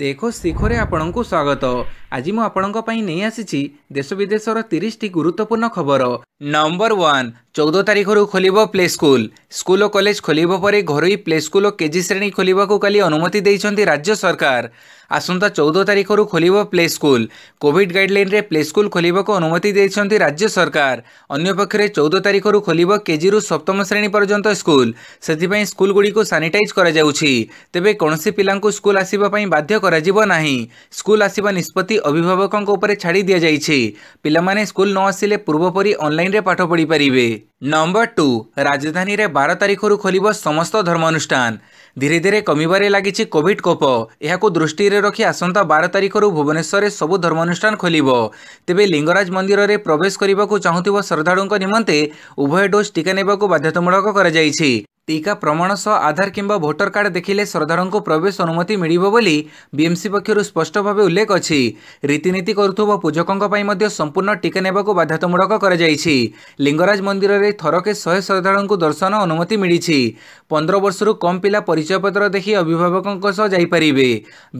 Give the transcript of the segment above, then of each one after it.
ଦେଖୋ ଶିଖରେ ଆପଣଙ୍କୁ ସ୍ୱାଗତ ଆଜି ମୁଁ ଆପଣଙ୍କ ପାଇଁ ନେଇ ଆସିଛି ଦେଶ ବିଦେଶର ତିରିଶଟି ଗୁରୁତ୍ୱପୂର୍ଣ୍ଣ ଖବର ନମ୍ବର ୱାନ୍ ଚଉଦ ତାରିଖରୁ ଖୋଲିବ ପ୍ଲେ ସ୍କୁଲ ସ୍କୁଲ ଓ କଲେଜ ଖୋଲିବ ପରେ ଘରୋଇ ପ୍ଲେ ସ୍କୁଲ ଓ କେଜି ଶ୍ରେଣୀ ଖୋଲିବାକୁ କାଲି ଅନୁମତି ଦେଇଛନ୍ତି ରାଜ୍ୟ ସରକାର ଆସନ୍ତା ଚଉଦ ତାରିଖରୁ ଖୋଲିବ ପ୍ଲେ ସ୍କୁଲ କୋଭିଡ୍ ଗାଇଡ୍ଲାଇନ୍ରେ ପ୍ଲେ ସ୍କୁଲ ଖୋଲିବାକୁ ଅନୁମତି ଦେଇଛନ୍ତି ରାଜ୍ୟ ସରକାର ଅନ୍ୟପକ୍ଷରେ ଚଉଦ ତାରିଖରୁ ଖୋଲିବ କେଜିରୁ ସପ୍ତମ ଶ୍ରେଣୀ ପର୍ଯ୍ୟନ୍ତ ସ୍କୁଲ ସେଥିପାଇଁ ସ୍କୁଲଗୁଡ଼ିକୁ ସାନିଟାଇଜ୍ କରାଯାଉଛି ତେବେ କୌଣସି ପିଲାଙ୍କୁ ସ୍କୁଲ ଆସିବା ପାଇଁ ବାଧ୍ୟ କରାଯିବ ନାହିଁ ସ୍କୁଲ ଆସିବା ନିଷ୍ପତ୍ତି ଅଭିଭାବକଙ୍କ ଉପରେ ଛାଡ଼ି ଦିଆଯାଇଛି ପିଲାମାନେ ସ୍କୁଲ ନ ଆସିଲେ ପୂର୍ବପରି ଅନଲାଇନ୍ରେ ପାଠ ପଢ଼ିପାରିବେ ନମ୍ବର ଟୁ ରାଜଧାନୀରେ ବାର ତାରିଖରୁ ଖୋଲିବ ସମସ୍ତ ଧର୍ମାନୁଷ୍ଠାନ ଧୀରେ ଧୀରେ କମିବାରେ ଲାଗିଛି କୋଭିଡ୍ କୋପ ଏହାକୁ ଦୃଷ୍ଟିରେ ରଖି ଆସନ୍ତା ବାର ତାରିଖରୁ ଭୁବନେଶ୍ୱରରେ ସବୁ ଧର୍ମାନୁଷ୍ଠାନ ଖୋଲିବ ତେବେ ଲିଙ୍ଗରାଜ ମନ୍ଦିରରେ ପ୍ରବେଶ କରିବାକୁ ଚାହୁଁଥିବା ଶ୍ରଦ୍ଧାଳୁଙ୍କ ନିମନ୍ତେ ଉଭୟ ଡୋଜ୍ ଟିକା ନେବାକୁ ବାଧ୍ୟତାମୂଳକ କରାଯାଇଛି ଟିକା ପ୍ରମାଣ ସହ ଆଧାର କିମ୍ବା ଭୋଟର କାର୍ଡ ଦେଖିଲେ ଶ୍ରଦ୍ଧାଳୁଙ୍କୁ ପ୍ରବେଶ ଅନୁମତି ମିଳିବ ବୋଲି ବିଏମ୍ସି ପକ୍ଷରୁ ସ୍ପଷ୍ଟ ଭାବେ ଉଲ୍ଲେଖ ଅଛି ରୀତିନୀତି କରୁଥିବା ପୂଜକଙ୍କ ପାଇଁ ମଧ୍ୟ ସମ୍ପୂର୍ଣ୍ଣ ଟିକା ନେବାକୁ ବାଧ୍ୟତାମୂଳକ କରାଯାଇଛି ଲିଙ୍ଗରାଜ ମନ୍ଦିରରେ ଥରକେ ଶହେ ଶ୍ରଦ୍ଧାଳୁଙ୍କୁ ଦର୍ଶନ ଅନୁମତି ମିଳିଛି ପନ୍ଦର ବର୍ଷରୁ କମ୍ ପିଲା ପରି ପରିଚୟପତ୍ର ଦେଖି ଅଭିଭାବକଙ୍କ ସହ ଯାଇପାରିବେ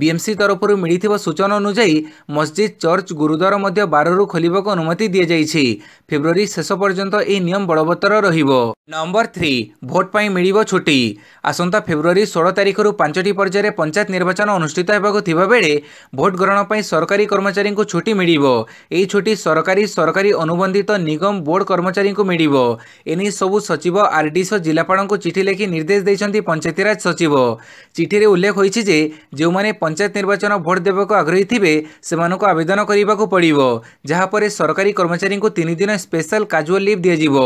ବିଏମ୍ସି ତରଫରୁ ମିଳିଥିବା ସୂଚନା ଅନୁଯାୟୀ ମସଜିଦ୍ ଚର୍ଚ୍ଚ ଗୁରୁଦ୍ୱାର ମଧ୍ୟ ବାରରୁ ଖୋଲିବାକୁ ଅନୁମତି ଦିଆଯାଇଛି ଫେବୃଆରୀ ଶେଷ ପର୍ଯ୍ୟନ୍ତ ଏହି ନିୟମ ବଳବତ୍ତର ରହିବ ନମ୍ବର ଥ୍ରୀ ଭୋଟ୍ ପାଇଁ ମିଳିବ ଛୁଟି ଆସନ୍ତା ଫେବୃଆରୀ ଷୋହଳ ତାରିଖରୁ ପାଞ୍ଚଟି ପର୍ଯ୍ୟାୟରେ ପଞ୍ଚାୟତ ନିର୍ବାଚନ ଅନୁଷ୍ଠିତ ହେବାକୁ ଥିବାବେଳେ ଭୋଟ୍ ଗ୍ରହଣ ପାଇଁ ସରକାରୀ କର୍ମଚାରୀଙ୍କୁ ଛୁଟି ମିଳିବ ଏହି ଛୁଟି ସରକାରୀ ସରକାରୀ ଅନୁବନ୍ଧିତ ନିଗମ ବୋର୍ଡ କର୍ମଚାରୀଙ୍କୁ ମିଳିବ ଏନେଇ ସବୁ ସଚିବ ଆର୍ଡିସ ଓ ଜିଲ୍ଲାପାଳଙ୍କୁ ଚିଠି ଲେଖି ନିର୍ଦ୍ଦେଶ ଦେଇଛନ୍ତି ପଞ୍ଚାୟତିରାଜ ସଚିବ ଚିଠିରେ ଉଲ୍ଲେଖ ହୋଇଛି ଯେ ଯେଉଁମାନେ ପଞ୍ଚାୟତ ନିର୍ବାଚନ ଭୋଟ୍ ଦେବାକୁ ଆଗ୍ରହୀ ଥିବେ ସେମାନଙ୍କୁ ଆବେଦନ କରିବାକୁ ପଡ଼ିବ ଯାହାପରେ ସରକାରୀ କର୍ମଚାରୀଙ୍କୁ ତିନି ଦିନ ସ୍ପେଶାଲ କାଜୁଆଲ ଲିଭ୍ ଦିଆଯିବ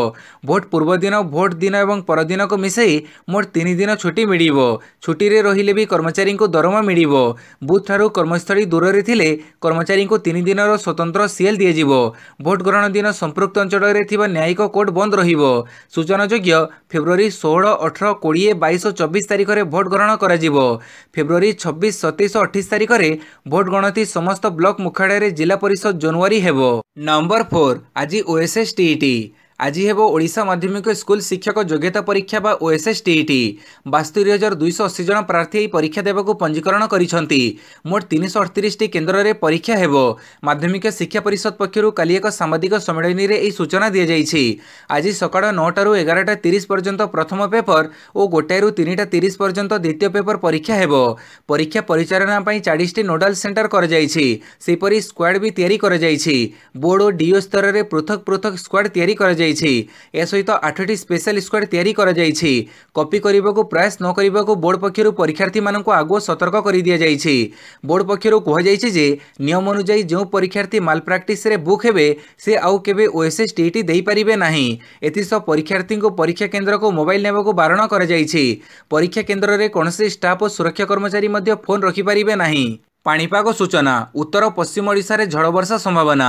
ଭୋଟ୍ ପୂର୍ବଦିନ ଭୋଟ୍ ଦିନ ଏବଂ ପରଦିନକୁ ମିଶାଇ ମୋଟ ତିନି ଦିନ ଛୁଟି ମିଳିବ ଛୁଟିରେ ରହିଲେ ବି କର୍ମଚାରୀଙ୍କୁ ଦରମା ମିଳିବ ବୁଥ୍ଠାରୁ କର୍ମସ୍ଥଳୀ ଦୂରରେ ଥିଲେ କର୍ମଚାରୀଙ୍କୁ ତିନି ଦିନର ସ୍ୱତନ୍ତ୍ର ସିଏଲ୍ ଦିଆଯିବ ଭୋଟ୍ ଗ୍ରହଣ ଦିନ ସମ୍ପୃକ୍ତ ଅଞ୍ଚଳରେ ଥିବା ନ୍ୟାୟିକ କୋର୍ଟ ବନ୍ଦ ରହିବ ସୂଚନାଯୋଗ୍ୟ ଫେବୃଆରୀ ଷୋହଳ ଅଠର କୋଡ଼ିଏ ବାଇଶ ଚବିଶ ତାରିଖରେ ତାରିଖରେ ଭୋଟ୍ ଗ୍ରହଣ କରାଯିବ ଫେବୃଆରୀ ଛବିଶ ସତେଇଶ ଅଠେଇଶ ତାରିଖରେ ଭୋଟ ଗଣତି ସମସ୍ତ ବ୍ଲକ ମୁଖ୍ୟାଳୟରେ ଜିଲ୍ଲା ପରିଷଦ ଜୋନୱାରୀ ହେବ ନମ୍ବର ଫୋର ଆଜି ଓଏସ୍ଏସ୍ ଟିଇଟି আজি ହେବ ଓଡ଼ିଶା ମାଧ୍ୟମିକ ସ୍କୁଲ ଶିକ୍ଷକ ଯୋଗ୍ୟତା ପରୀକ୍ଷା ବା ଓଏସ୍ଏସ୍ଟିଇଟି ବାସ୍ତରି ହଜାର ଦୁଇଶହ ଅଶୀ ଜଣ ପ୍ରାର୍ଥୀ ଏହି ପରୀକ୍ଷା ଦେବାକୁ ପଞ୍ଜୀକରଣ କରିଛନ୍ତି ମୋଟ ତିନିଶହ ଅଠତିରିଶଟି କେନ୍ଦ୍ରରେ ପରୀକ୍ଷା ହେବ ମାଧ୍ୟମିକ ଶିକ୍ଷା ପରିଷଦ ପକ୍ଷରୁ କାଲି ଏକ ସାମ୍ବାଦିକ ସମ୍ମିଳନୀରେ ଏହି ସୂଚନା ଦିଆଯାଇଛି ଆଜି ସକାଳ ନଅଟାରୁ ଏଗାରଟା ତିରିଶ ପର୍ଯ୍ୟନ୍ତ ପ୍ରଥମ ପେପର ଓ ଗୋଟାଏରୁ ତିନିଟା ତିରିଶ ପର୍ଯ୍ୟନ୍ତ ଦ୍ୱିତୀୟ ପେପର ପରୀକ୍ଷା ହେବ ପରୀକ୍ଷା ପରିଚାଳନା ପାଇଁ ଚାଳିଶଟି ନୋଡାଲ ସେଣ୍ଟର କରାଯାଇଛି ସେହିପରି ସ୍କ୍ୱାଡ୍ ବି ତିଆରି କରାଯାଇଛି ବୋର୍ଡ ଓ ଡିଓ ସ୍ତରରେ ପୃଥକ ପୃଥକ ସ୍କ୍ୱାଡ୍ ତିଆରି କରାଯାଇଛି କରାଯାଇଛି ଏହା ସହିତ ଆଠଟି ସ୍ପେଶାଲ ସ୍କ୍ୱାଡ୍ ତିଆରି କରାଯାଇଛି କପି କରିବାକୁ ପ୍ରୟାସ ନ କରିବାକୁ ବୋର୍ଡ ପକ୍ଷରୁ ପରୀକ୍ଷାର୍ଥୀମାନଙ୍କୁ ଆଗୁଆ ସତର୍କ କରିଦିଆଯାଇଛି ବୋର୍ଡ ପକ୍ଷରୁ କୁହାଯାଇଛି ଯେ ନିୟମ ଅନୁଯାୟୀ ଯେଉଁ ପରୀକ୍ଷାର୍ଥୀ ମାଲପ୍ରାକ୍ଟିସ୍ରେ ବୁକ୍ ହେବେ ସେ ଆଉ କେବେ ଓଏସ୍ଏସ୍ ଟିଇଟି ଦେଇପାରିବେ ନାହିଁ ଏଥିସହ ପରୀକ୍ଷାର୍ଥୀଙ୍କୁ ପରୀକ୍ଷା କେନ୍ଦ୍ରକୁ ମୋବାଇଲ ନେବାକୁ ବାରଣ କରାଯାଇଛି ପରୀକ୍ଷା କେନ୍ଦ୍ରରେ କୌଣସି ଷ୍ଟାଫ୍ ଓ ସୁରକ୍ଷା କର୍ମଚାରୀ ମଧ୍ୟ ଫୋନ୍ ରଖିପାରିବେ ନାହିଁ ପାଣିପାଗ ସୂଚନା ଉତ୍ତର ପଶ୍ଚିମ ଓଡ଼ିଶାରେ ଝଡ଼ବର୍ଷା ସମ୍ଭାବନା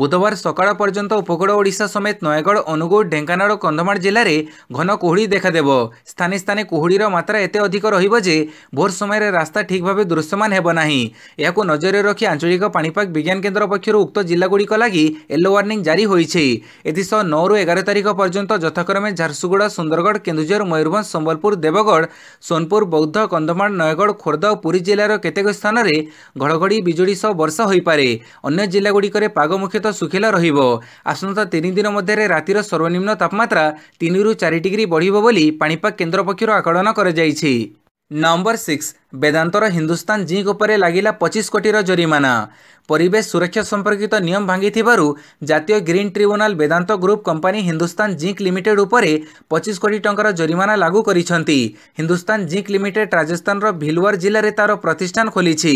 ବୁଧବାର ସକାଳ ପର୍ଯ୍ୟନ୍ତ ଉପକୂଳ ଓଡ଼ିଶା ସମେତ ନୟାଗଡ଼ ଅନୁଗୁଳ ଢେଙ୍କାନାଳ କନ୍ଧମାଳ ଜିଲ୍ଲାରେ ଘନ କୁହୁଡ଼ି ଦେଖାଦେବ ସ୍ଥାନେ ସ୍ଥାନେ କୁହୁଡ଼ିର ମାତ୍ରା ଏତେ ଅଧିକ ରହିବ ଯେ ଭୋର ସମୟରେ ରାସ୍ତା ଠିକ୍ ଭାବେ ଦୃଶ୍ୟମାନ ହେବ ନାହିଁ ଏହାକୁ ନଜରରେ ରଖି ଆଞ୍ଚଳିକ ପାଣିପାଗ ବିଜ୍ଞାନ କେନ୍ଦ୍ର ପକ୍ଷରୁ ଉକ୍ତ ଜିଲ୍ଲାଗୁଡ଼ିକ ଲାଗି ୟେଲୋ ୱାର୍ଣ୍ଣିଂ ଜାରି ହୋଇଛି ଏଥିସହ ନଅରୁ ଏଗାର ତାରିଖ ପର୍ଯ୍ୟନ୍ତ ଯଥାକ୍ରମେ ଝାରସୁଗୁଡ଼ା ସୁନ୍ଦରଗଡ଼ କେନ୍ଦୁଝର ମୟୂରଭଞ୍ଜ ସମ୍ବଲପୁର ଦେବଗଡ଼ ସୋନପୁର ବୌଦ୍ଧ କନ୍ଧମାଳ ନୟାଗଡ଼ ଖୋର୍ଦ୍ଧା ଓ ପୁରୀ ଜିଲ୍ଲାର କେତେକ ସ୍ଥାନରେ ଘଡ଼ଘଡ଼ି ବିଜୁଳି ସହ ବର୍ଷା ହୋଇପାରେ ଅନ୍ୟ ଜିଲ୍ଲାଗୁଡ଼ିକରେ ପାଗ ମୁଖ୍ୟତଃ ଶୁଖିଲା ରହିବ ଆସନ୍ତା ତିନି ଦିନ ମଧ୍ୟରେ ରାତିର ସର୍ବନିମ୍ନ ତାପମାତ୍ରା ତିନିରୁ ଚାରି ଡିଗ୍ରୀ ବଢ଼ିବ ବୋଲି ପାଣିପାଗ କେନ୍ଦ୍ର ପକ୍ଷରୁ ଆକଳନ କରାଯାଇଛି ନମ୍ବର ସିକ୍ସ ବେଦାନ୍ତର ହିନ୍ଦୁସ୍ତାନ ଜିଙ୍କ ଉପରେ ଲାଗିଲା ପଚିଶ କୋଟିର ଜରିମାନା ପରିବେଶ ସୁରକ୍ଷା ସମ୍ପର୍କିତ ନିୟମ ଭାଙ୍ଗିଥିବାରୁ ଜାତୀୟ green tribunal Vedanta group company Hindustan zinc limited ଉପରେ ପଚିଶ କୋଟି ଟଙ୍କାର ଜରିମାନା ଲାଗୁ କରିଛନ୍ତି ହିନ୍ଦୁସ୍ତାନ ଜିଙ୍କ୍ ଲିମିଟେଡ୍ ରାଜସ୍ଥାନର ଭିଲୱାର ଜିଲ୍ଲାରେ ତା'ର ପ୍ରତିଷ୍ଠାନ ଖୋଲିଛି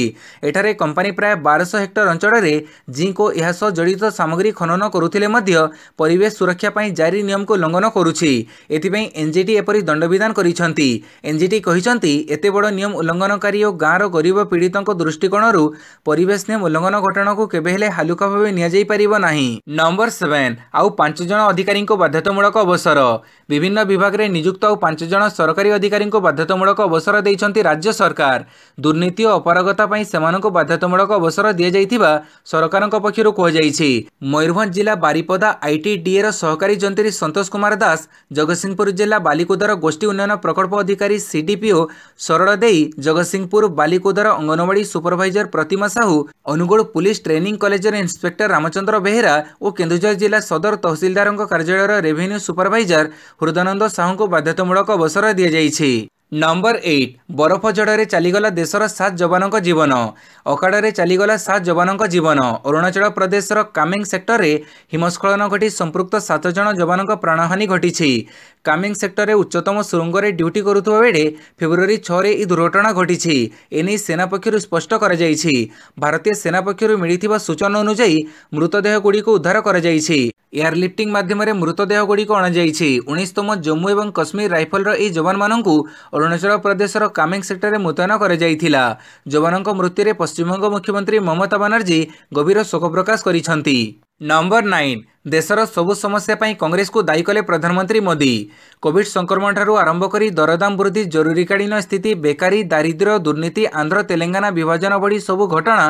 ଏଠାରେ କମ୍ପାନୀ ପ୍ରାୟ ବାରଶହ ହେକ୍ଟର ଅଞ୍ଚଳରେ ଜିଙ୍କ୍ ଓ ଏହା ସହ ଜଡ଼ିତ ସାମଗ୍ରୀ ଖନନ କରୁଥିଲେ ମଧ୍ୟ ପରିବେଶ ସୁରକ୍ଷା ପାଇଁ ଜାରି ନିୟମକୁ ଲଙ୍ଘନ କରୁଛି ଏଥିପାଇଁ ଏନ୍ଜିଟି ଏପରି ଦଣ୍ଡବିଧାନ କରିଛନ୍ତି ଏନ୍ଜିଟି କହିଛନ୍ତି ଏତେ ବଡ଼ ନିୟମ ଉଲ୍ଲଙ୍ଘନକାରୀ ଓ ଗାଁର ଗରିବ ପୀଡ଼ିତଙ୍କ ଦୃଷ୍ଟିକୋଣରୁ ପରିବେଶ ନିୟମ ଉଲ୍ଲଙ୍ଘନ ଘଟଣାକୁ କେବେ ହେଲେ ହାଲୁକା ଭାବେ ନିଆଯାଇପାରିବ ନାହିଁ ନମ୍ବର ସେଭେନ୍ ଆଉ ପାଞ୍ଚ ଜଣ ଅଧିକାରୀଙ୍କୁ ବାଧ୍ୟତାମୂଳକ ଅବସର ବିଭିନ୍ନ ବିଭାଗରେ ନିଯୁକ୍ତ ଆଉ ପାଞ୍ଚ ଜଣ ସରକାରୀ ଅଧିକାରୀଙ୍କୁ ବାଧ୍ୟତାମୂଳକ ଅବସର ଦେଇଛନ୍ତି ରାଜ୍ୟ ସରକାର ଦୁର୍ନୀତି ଓ ଅପାରଗତା ପାଇଁ ସେମାନଙ୍କୁ ବାଧ୍ୟତାମୂଳକ ଅବସର ଦିଆଯାଇଥିବା ସରକାରଙ୍କ ପକ୍ଷରୁ କୁହାଯାଇଛି ମୟୂରଭଞ୍ଜ ଜିଲ୍ଲା ବାରିପଦା ଆଇଟିଡିଏର ସହକାରୀ ଯନ୍ତ୍ରୀ ସନ୍ତୋଷ କୁମାର ଦାସ ଜଗତସିଂହପୁର ଜିଲ୍ଲା ବାଲିକୁଦର ଗୋଷ୍ଠୀ ଉନ୍ନୟନ ପ୍ରକଳ୍ପ ଅଧିକାରୀ ସିଡିପିଓ ସରଳ ଦେଇ ଜଗତସିଂହପୁର ବାଲିକୁଦର anganwadi supervisor Pratima Sahu Angul police training କଲେଜର ଇନ୍ସପେକ୍ଟର ରାମଚନ୍ଦ୍ର ବେହେରା ଓ କେନ୍ଦୁଝର ଜିଲ୍ଲା ସଦର ତହସିଲଦାରଙ୍କ କାର୍ଯ୍ୟାଳୟର ରେଭିନ୍ୟୁ ସୁପରଭାଇଜର ହୃଦାନନ୍ଦ ସାହୁଙ୍କୁ ବାଧ୍ୟତାମୂଳକ ଅବସର ଦିଆଯାଇଛି ନମ୍ବର ଏଇଟ୍ ବରଫ ଝଡ଼ରେ ଚାଲିଗଲା ଦେଶର ସାତ ଯବାନଙ୍କ ଜୀବନ ଅକାଳରେ ଚାଲିଗଲା ସାତ ଯବାନଙ୍କ ଜୀବନ ଅରୁଣାଚଳ ପ୍ରଦେଶର କାମିଙ୍ଗ ସେକ୍ଟରରେ ହିମସ୍ଖଳନ ଘଟି ସମ୍ପୃକ୍ତ ସାତ ଜଣ ଯବାନଙ୍କ ପ୍ରାଣହାନୀ ଘଟିଛି କାମିଙ୍ଗ ସେକ୍ଟରରେ ଉଚ୍ଚତମ ସୁରଙ୍ଗରେ ଡ୍ୟୁଟି କରୁଥିବା ବେଳେ ଫେବୃଆରୀ ଛଅରେ ଏହି ଦୁର୍ଘଟଣା ଘଟିଛି ଏନେଇ ସେନା ପକ୍ଷରୁ ସ୍ପଷ୍ଟ କରାଯାଇଛି ଭାରତୀୟ ସେନା ପକ୍ଷରୁ ମିଳିଥିବା ସୂଚନା ଅନୁଯାୟୀ ମୃତଦେହଗୁଡ଼ିକୁ ଉଦ୍ଧାର କରାଯାଇଛି ଏୟାରଲିଫ୍ଟିଂ ମାଧ୍ୟମରେ ମୃତଦେହଗୁଡ଼ିକୁ ଅଣାଯାଇଛି ଉଣେଇଶତମ ଜମ୍ମୁ ଏବଂ କାଶ୍ମୀର ରାଇଫଲ୍ର ଏହି ଯବାନମାନଙ୍କୁ ଅରୁଣାଚଳ ପ୍ରଦେଶର କାମେଙ୍ଗ ସେକ୍ଟରରେ ମୁତୟନ କରାଯାଇଥିଲା ଯବାନଙ୍କ ମୃତ୍ୟୁରେ ପଶ୍ଚିମବଙ୍ଗ ମୁଖ୍ୟମନ୍ତ୍ରୀ ମମତା ବାନାର୍ଜୀ ଗଭୀର ଶୋକ ପ୍ରକାଶ କରିଛନ୍ତି ନମ୍ବର ନାଇନ୍ ଦେଶର ସବୁ ସମସ୍ୟା ପାଇଁ କଂଗ୍ରେସକୁ ଦାୟୀ କଲେ ପ୍ରଧାନମନ୍ତ୍ରୀ ମୋଦି କୋଭିଡ୍ ସଂକ୍ରମଣଠାରୁ ଆରମ୍ଭ କରି ଦରଦାମ ବୃଦ୍ଧି ଜରୁରୀକାଳୀନ ସ୍ଥିତି ବେକାରୀ ଦାରିଦ୍ର୍ୟ ଦୁର୍ନୀତି ଆନ୍ଧ୍ର ତେଲେଙ୍ଗାନା ବିଭାଜନ ଭଳି ସବୁ ଘଟଣା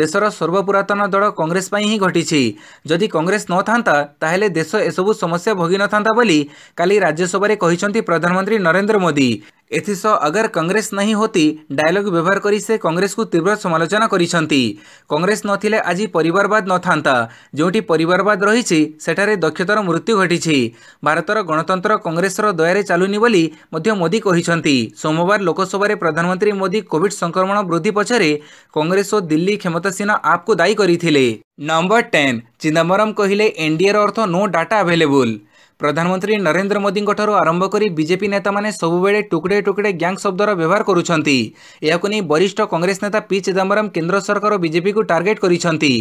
ଦେଶର ସର୍ବପୁରାତନ ଦଳ କଂଗ୍ରେସ ପାଇଁ ହିଁ ଘଟିଛି ଯଦି କଂଗ୍ରେସ ନଥାନ୍ତା ତାହେଲେ ଦେଶ ଏସବୁ ସମସ୍ୟା ଭୋଗିନଥାନ୍ତା ବୋଲି କାଲି ରାଜ୍ୟସଭାରେ କହିଛନ୍ତି ପ୍ରଧାନମନ୍ତ୍ରୀ ନରେନ୍ଦ୍ର ମୋଦି ଏଥିସହ ଅଗର କଂଗ୍ରେସ ନାହିଁ ହୋତି ଡାଏଲଗ୍ ବ୍ୟବହାର କରି ସେ କଂଗ୍ରେସକୁ ତୀବ୍ର ସମାଲୋଚନା କରିଛନ୍ତି କଂଗ୍ରେସ ନଥିଲେ ଆଜି ପରିବାରବାଦ ନଥାନ୍ତା ଯେଉଁଠି ପରିବାରବାଦ ରହିଛି ସେଠାରେ ଦକ୍ଷତାର ମୃତ୍ୟୁ ଘଟିଛି ଭାରତର ଗଣତନ୍ତ୍ର କଂଗ୍ରେସର ଦୟାରେ ଚାଲୁନି ବୋଲି ମଧ୍ୟ ମୋଦି କହିଛନ୍ତି ସୋମବାର ଲୋକସଭାରେ ପ୍ରଧାନମନ୍ତ୍ରୀ ମୋଦି କୋଭିଡ୍ ସଂକ୍ରମଣ ବୃଦ୍ଧି ପଛରେ କଂଗ୍ରେସ ଓ ଦିଲ୍ଲୀ କ୍ଷମତାସୀନ ଆପ୍କୁ ଦାୟୀ କରିଥିଲେ ନମ୍ବର ଟେନ୍ ଚିଦାମ୍ବରମ୍ କହିଲେ ଏନ୍ଡିଏର ଅର୍ଥ ନୋ ଡାଟା ଆଭେଲେବୁଲ୍ ପ୍ରଧାନମନ୍ତ୍ରୀ ନରେନ୍ଦ୍ର ମୋଦିଙ୍କଠାରୁ ଆରମ୍ଭ କରି ବିଜେପି ନେତାମାନେ ସବୁବେଳେ ଟୁକୁଡ଼େ ଟୁକୁଡ଼େ ଗ୍ୟାଙ୍ଗ ଶବ୍ଦର ବ୍ୟବହାର କରୁଛନ୍ତି ଏହାକୁ ନେଇ ବରିଷ୍ଠ କଂଗ୍ରେସ ନେତା ପି ଚିଦାମ୍ବରମ୍ କେନ୍ଦ୍ର ସରକାର ବିଜେପିକୁ ଟାର୍ଗେଟ୍ କରିଛନ୍ତି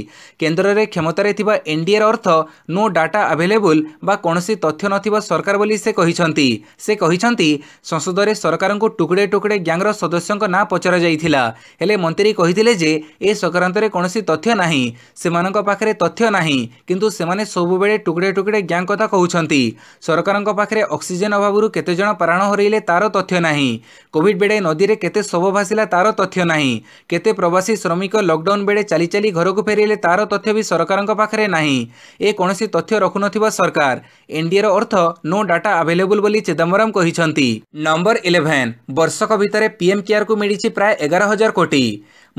କେନ୍ଦ୍ରରେ କ୍ଷମତାରେ ଥିବା ଏନ୍ଡିଏର ଅର୍ଥ ନୋ ଡାଟା ଆଭେଲେବୁଲ୍ ବା କୌଣସି ତଥ୍ୟ ନଥିବା ସରକାର ବୋଲି ସେ କହିଛନ୍ତି ସେ କହିଛନ୍ତି ସଂସଦରେ ସରକାରଙ୍କୁ ଟୁକୁଡ଼େ ଟୁକୁଡ଼େ ଗ୍ୟାଙ୍ଗର ସଦସ୍ୟଙ୍କ ନାଁ ପଚରାଯାଇଥିଲା ହେଲେ ମନ୍ତ୍ରୀ କହିଥିଲେ ଯେ ଏ ସଂକ୍ରାନ୍ତରେ କୌଣସି ତଥ୍ୟ ନାହିଁ ସେମାନଙ୍କ ପାଖରେ ତଥ୍ୟ ନାହିଁ କିନ୍ତୁ ସେମାନେ ସବୁବେଳେ ଟୁକୁଡ଼େ ଟୁକୁଡ଼େ ଗ୍ୟାଙ୍ଗ କଥା କହୁଛନ୍ତି ସରକାରଙ୍କ ପାଖରେ ଅକ୍ସିଜେନ୍ ଅଭାବରୁ କେତେଜଣ ପ୍ରାଣ ହରାଇଲେ ତାର ତଥ୍ୟ ନାହିଁ କୋଭିଡ୍ ବେଳେ ନଦୀରେ କେତେ ଶବ ଭାସିଲା ତାର ତଥ୍ୟ ନାହିଁ କେତେ ପ୍ରବାସୀ ଶ୍ରମିକ ଲକଡାଉନ୍ ବେଳେ ଚାଲି ଚାଲି ଘରକୁ ଫେରିଲେ ତାର ତଥ୍ୟ ବି ସରକାରଙ୍କ ପାଖରେ ନାହିଁ ଏ କୌଣସି ତଥ୍ୟ ରଖୁନଥିବା ସରକାର ଏନ୍ଡିଏର ଅର୍ଥ ନୋ ଡାଟା ଆଭେଲେବୁଲ୍ ବୋଲି ଚିଦାମ୍ବରମ୍ କହିଛନ୍ତି ନମ୍ବର ଇଲେଭେନ୍ ବର୍ଷକ ଭିତରେ ପିଏମ୍ କେୟାରକୁ ମିଳିଛି ପ୍ରାୟ ଏଗାର ହଜାର କୋଟି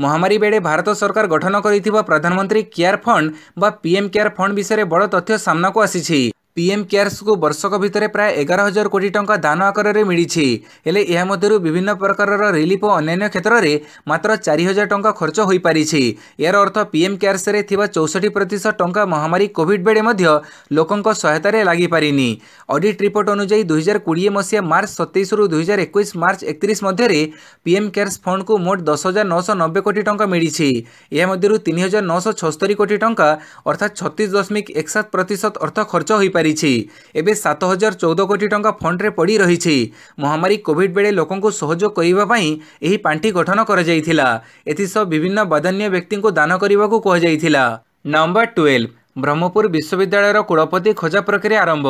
ମହାମାରୀ ବେଳେ ଭାରତ ସରକାର ଗଠନ କରିଥିବା ପ୍ରଧାନମନ୍ତ୍ରୀ କେୟାର ଫଣ୍ଡ ବା ପିଏମ୍ କେୟାର ଫଣ୍ଡ ବିଷୟରେ ବଡ଼ ତଥ୍ୟ ସାମ୍ନାକୁ ଆସିଛି ପିଏମ୍ କେୟାର୍ସକୁ ବର୍ଷକ ଭିତରେ ପ୍ରାୟ ଏଗାର ହଜାର କୋଟି ଟଙ୍କା ଦାନ ଆକାରରେ ମିଳିଛି ହେଲେ ଏହା ମଧ୍ୟରୁ ବିଭିନ୍ନ ପ୍ରକାରର ରିଲିଫ୍ ଓ ଅନ୍ୟାନ୍ୟ କ୍ଷେତ୍ରରେ ମାତ୍ର ଚାରି ହଜାର ଟଙ୍କା ଖର୍ଚ୍ଚ ହୋଇପାରିଛି ଏହାର ଅର୍ଥ ପିଏମ୍ କେୟାର୍ସରେ ଥିବା ଚଉଷଠି ପ୍ରତିଶତ ଟଙ୍କା ମହାମାରୀ କୋଭିଡ୍ ବେଳେ ମଧ୍ୟ ଲୋକଙ୍କ ସହାୟତାରେ ଲାଗିପାରିନି ଅଡିଟ୍ ରିପୋର୍ଟ ଅନୁଯାୟୀ ଦୁଇହଜାର କୋଡ଼ିଏ ମସିହା ମାର୍ଚ୍ଚ ସତେଇଶରୁ ଦୁଇହଜାର ଏକୋଇଶ ମାର୍ଚ୍ଚ ଏକତିରିଶ ମଧ୍ୟରେ ପିଏମ୍ କେୟାର୍ସ ଫଣ୍ଡକୁ ମୋଟ ଦଶ ହଜାର ନଅଶହ ନବେ କୋଟି ଟଙ୍କା ମିଳିଛି ଏହା ମଧ୍ୟରୁ ତିନି ହଜାର ନଅଶହ ଛସ୍ତରୀ କୋଟି ଟଙ୍କା ଅର୍ଥାତ୍ ଛତିଶ ଦଶମିକ ଏକ ସାତ ପ୍ରତିଶତ ଅର୍ଥ ଖର୍ଚ୍ଚ ହୋଇପାରିଛି ସାରିଛି ଏବେ ସାତ ହଜାର ଚଉଦ କୋଟି ଟଙ୍କା ଫଣ୍ଡରେ ପଡ଼ି ରହିଛି ମହାମାରୀ କୋଭିଡ୍ ବେଳେ ଲୋକଙ୍କୁ ସହଯୋଗ କରିବା ପାଇଁ ଏହି ପାଣ୍ଠି ଗଠନ କରାଯାଇଥିଲା ଏଥିସହ ବିଭିନ୍ନ ବଦାନ୍ୟ ବ୍ୟକ୍ତିଙ୍କୁ ଦାନ କରିବାକୁ କୁହାଯାଇଥିଲା ନମ୍ବର ଟୁଏଲ୍ଭ ବ୍ରହ୍ମପୁର ବିଶ୍ୱବିଦ୍ୟାଳୟର କୁଳପତି ଖୋଜା ପ୍ରକ୍ରିୟା ଆରମ୍ଭ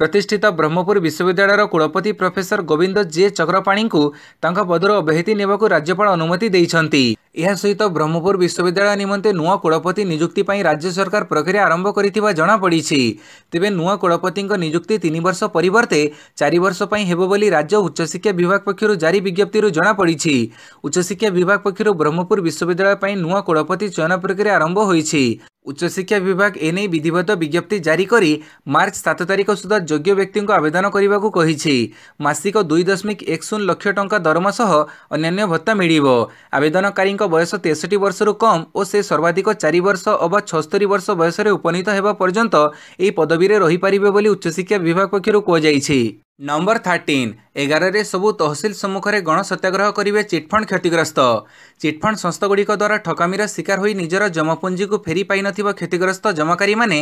ପ୍ରତିଷ୍ଠିତ ବ୍ରହ୍ମପୁର ବିଶ୍ୱବିଦ୍ୟାଳୟର କୁଳପତି ପ୍ରଫେସର ଗୋବିନ୍ଦ ଜେ ଚକ୍ରପାଣୀଙ୍କୁ ତାଙ୍କ ପଦରୁ ଅବ୍ୟାହତି ନେବାକୁ ରାଜ୍ୟପାଳ ଅନୁମତି ଦେଇଛନ୍ତି ଏହା ସହିତ ବ୍ରହ୍ମପୁର ବିଶ୍ୱବିଦ୍ୟାଳୟ ନିମନ୍ତେ ନୂଆ କୁଳପତି ନିଯୁକ୍ତି ପାଇଁ ରାଜ୍ୟ ସରକାର ପ୍ରକ୍ରିୟା ଆରମ୍ଭ କରିଥିବା ଜଣାପଡ଼ିଛି ତେବେ ନୂଆ କୁଳପତିଙ୍କ ନିଯୁକ୍ତି ତିନି ବର୍ଷ ପରିବର୍ତ୍ତେ ଚାରି ବର୍ଷ ପାଇଁ ହେବ ବୋଲି ରାଜ୍ୟ ଉଚ୍ଚଶିକ୍ଷା ବିଭାଗ ପକ୍ଷରୁ ଜାରି ବିଜ୍ଞପ୍ତିରୁ ଜଣାପଡ଼ିଛି ଉଚ୍ଚଶିକ୍ଷା ବିଭାଗ ପକ୍ଷରୁ ବ୍ରହ୍ମପୁର ବିଶ୍ୱବିଦ୍ୟାଳୟ ପାଇଁ ନୂଆ କୁଳପତି ଚୟନ ପ୍ରକ୍ରିୟା ଆରମ୍ଭ ହୋଇଛି উচ্চশিক্ষা বিভাগ এনে বিধিবদ্ধ বিজ্ঞপ্তি জারি করে মার্চ সাত তারিখ সুদ্ধা যোগ্য ব্যক্তি আবেদন করা মাসিক দুই দশমিক এক শূন্য লক্ষ টঙ্কা দরমা সহ অন্যান্য ভত্তা মিলব আবেদনকারী বয়স তেষট্টি বর্ষর কম ও সে সর্বাধিক চারি বর্ষ অবা ছস্তরি বর্ষ বয়সে উপনীত হওয়া পর্যন্ত এই পদবী রহিপারে বলে উচ্চশিক্ষা বিভাগ পক্ষ কুযাই ନମ୍ବର ଥାର୍ଟିନ୍ ଏଗାରରେ ସବୁ ତହସିଲ ସମ୍ମୁଖରେ ଗଣସତ୍ୟାଗ୍ରହ କରିବେ ଚିଟ୍ଫଣ୍ଡ କ୍ଷତିଗ୍ରସ୍ତ ଚିଟ୍ଫଣ୍ଡ ସଂସ୍ଥାଗୁଡ଼ିକ ଦ୍ୱାରା ଠକାମିର ଶିକାର ହୋଇ ନିଜର ଜମାପୁଞ୍ଜିକୁ ଫେରି ପାଇନଥିବା କ୍ଷତିଗ୍ରସ୍ତ ଜମାକାରୀମାନେ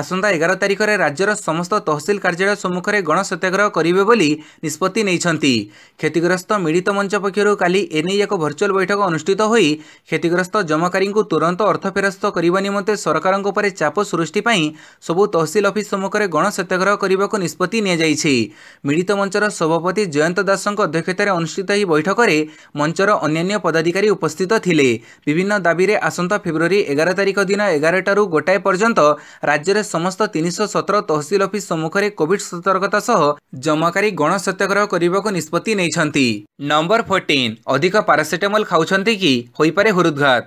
ଆସନ୍ତା ଏଗାର ତାରିଖରେ ରାଜ୍ୟର ସମସ୍ତ ତହସିଲ କାର୍ଯ୍ୟାଳୟ ସମ୍ମୁଖରେ ଗଣସତ୍ୟାଗ୍ରହ କରିବେ ବୋଲି ନିଷ୍ପତ୍ତି ନେଇଛନ୍ତି କ୍ଷତିଗ୍ରସ୍ତ ମିଳିତ ମଞ୍ଚ ପକ୍ଷରୁ କାଲି ଏନେଇ ଏକ ଭର୍ଚୁଆଲ୍ ବୈଠକ ଅନୁଷ୍ଠିତ ହୋଇ କ୍ଷତିଗ୍ରସ୍ତ ଜମାକାରୀଙ୍କୁ ତୁରନ୍ତ ଅର୍ଥ ଫେରସ୍ତ କରିବା ନିମନ୍ତେ ସରକାରଙ୍କ ଉପରେ ଚାପ ସୃଷ୍ଟି ପାଇଁ ସବୁ ତହସିଲ ଅଫିସ୍ ସମ୍ମୁଖରେ ଗଣସତ୍ୟାଗ୍ରହ କରିବାକୁ ନିଷ୍ପତ୍ତି ନିଆଯାଇଛି ମିଳିତ ମଞ୍ଚର ସଭାପତି ଜୟନ୍ତ ଦାସଙ୍କ ଅଧ୍ୟକ୍ଷତାରେ ଅନୁଷ୍ଠିତ ଏହି ବୈଠକରେ ମଞ୍ଚର ଅନ୍ୟାନ୍ୟ ପଦାଧିକାରୀ ଉପସ୍ଥିତ ଥିଲେ ବିଭିନ୍ନ ଦାବିରେ ଆସନ୍ତା ଫେବୃୟାରୀ ଏଗାର ତାରିଖ ଦିନ ଏଗାରଟାରୁ ଗୋଟାଏ ପର୍ଯ୍ୟନ୍ତ ରାଜ୍ୟରେ ସମସ୍ତ ତିନିଶହ ସତର ତହସିଲ ଅଫିସ୍ ସମ୍ମୁଖରେ କୋଭିଡ୍ ସତର୍କତା ସହ ଜମାକାରୀ ଗଣସତ୍ୟାଗ୍ରହ କରିବାକୁ ନିଷ୍ପତ୍ତି ନେଇଛନ୍ତି ନମ୍ବର ଫୋର୍ଟିନ୍ ଅଧିକ ପାରାସେଟାମଲ୍ ଖାଉଛନ୍ତି କି ହୋଇପାରେ ହୃଦ୍ଘାତ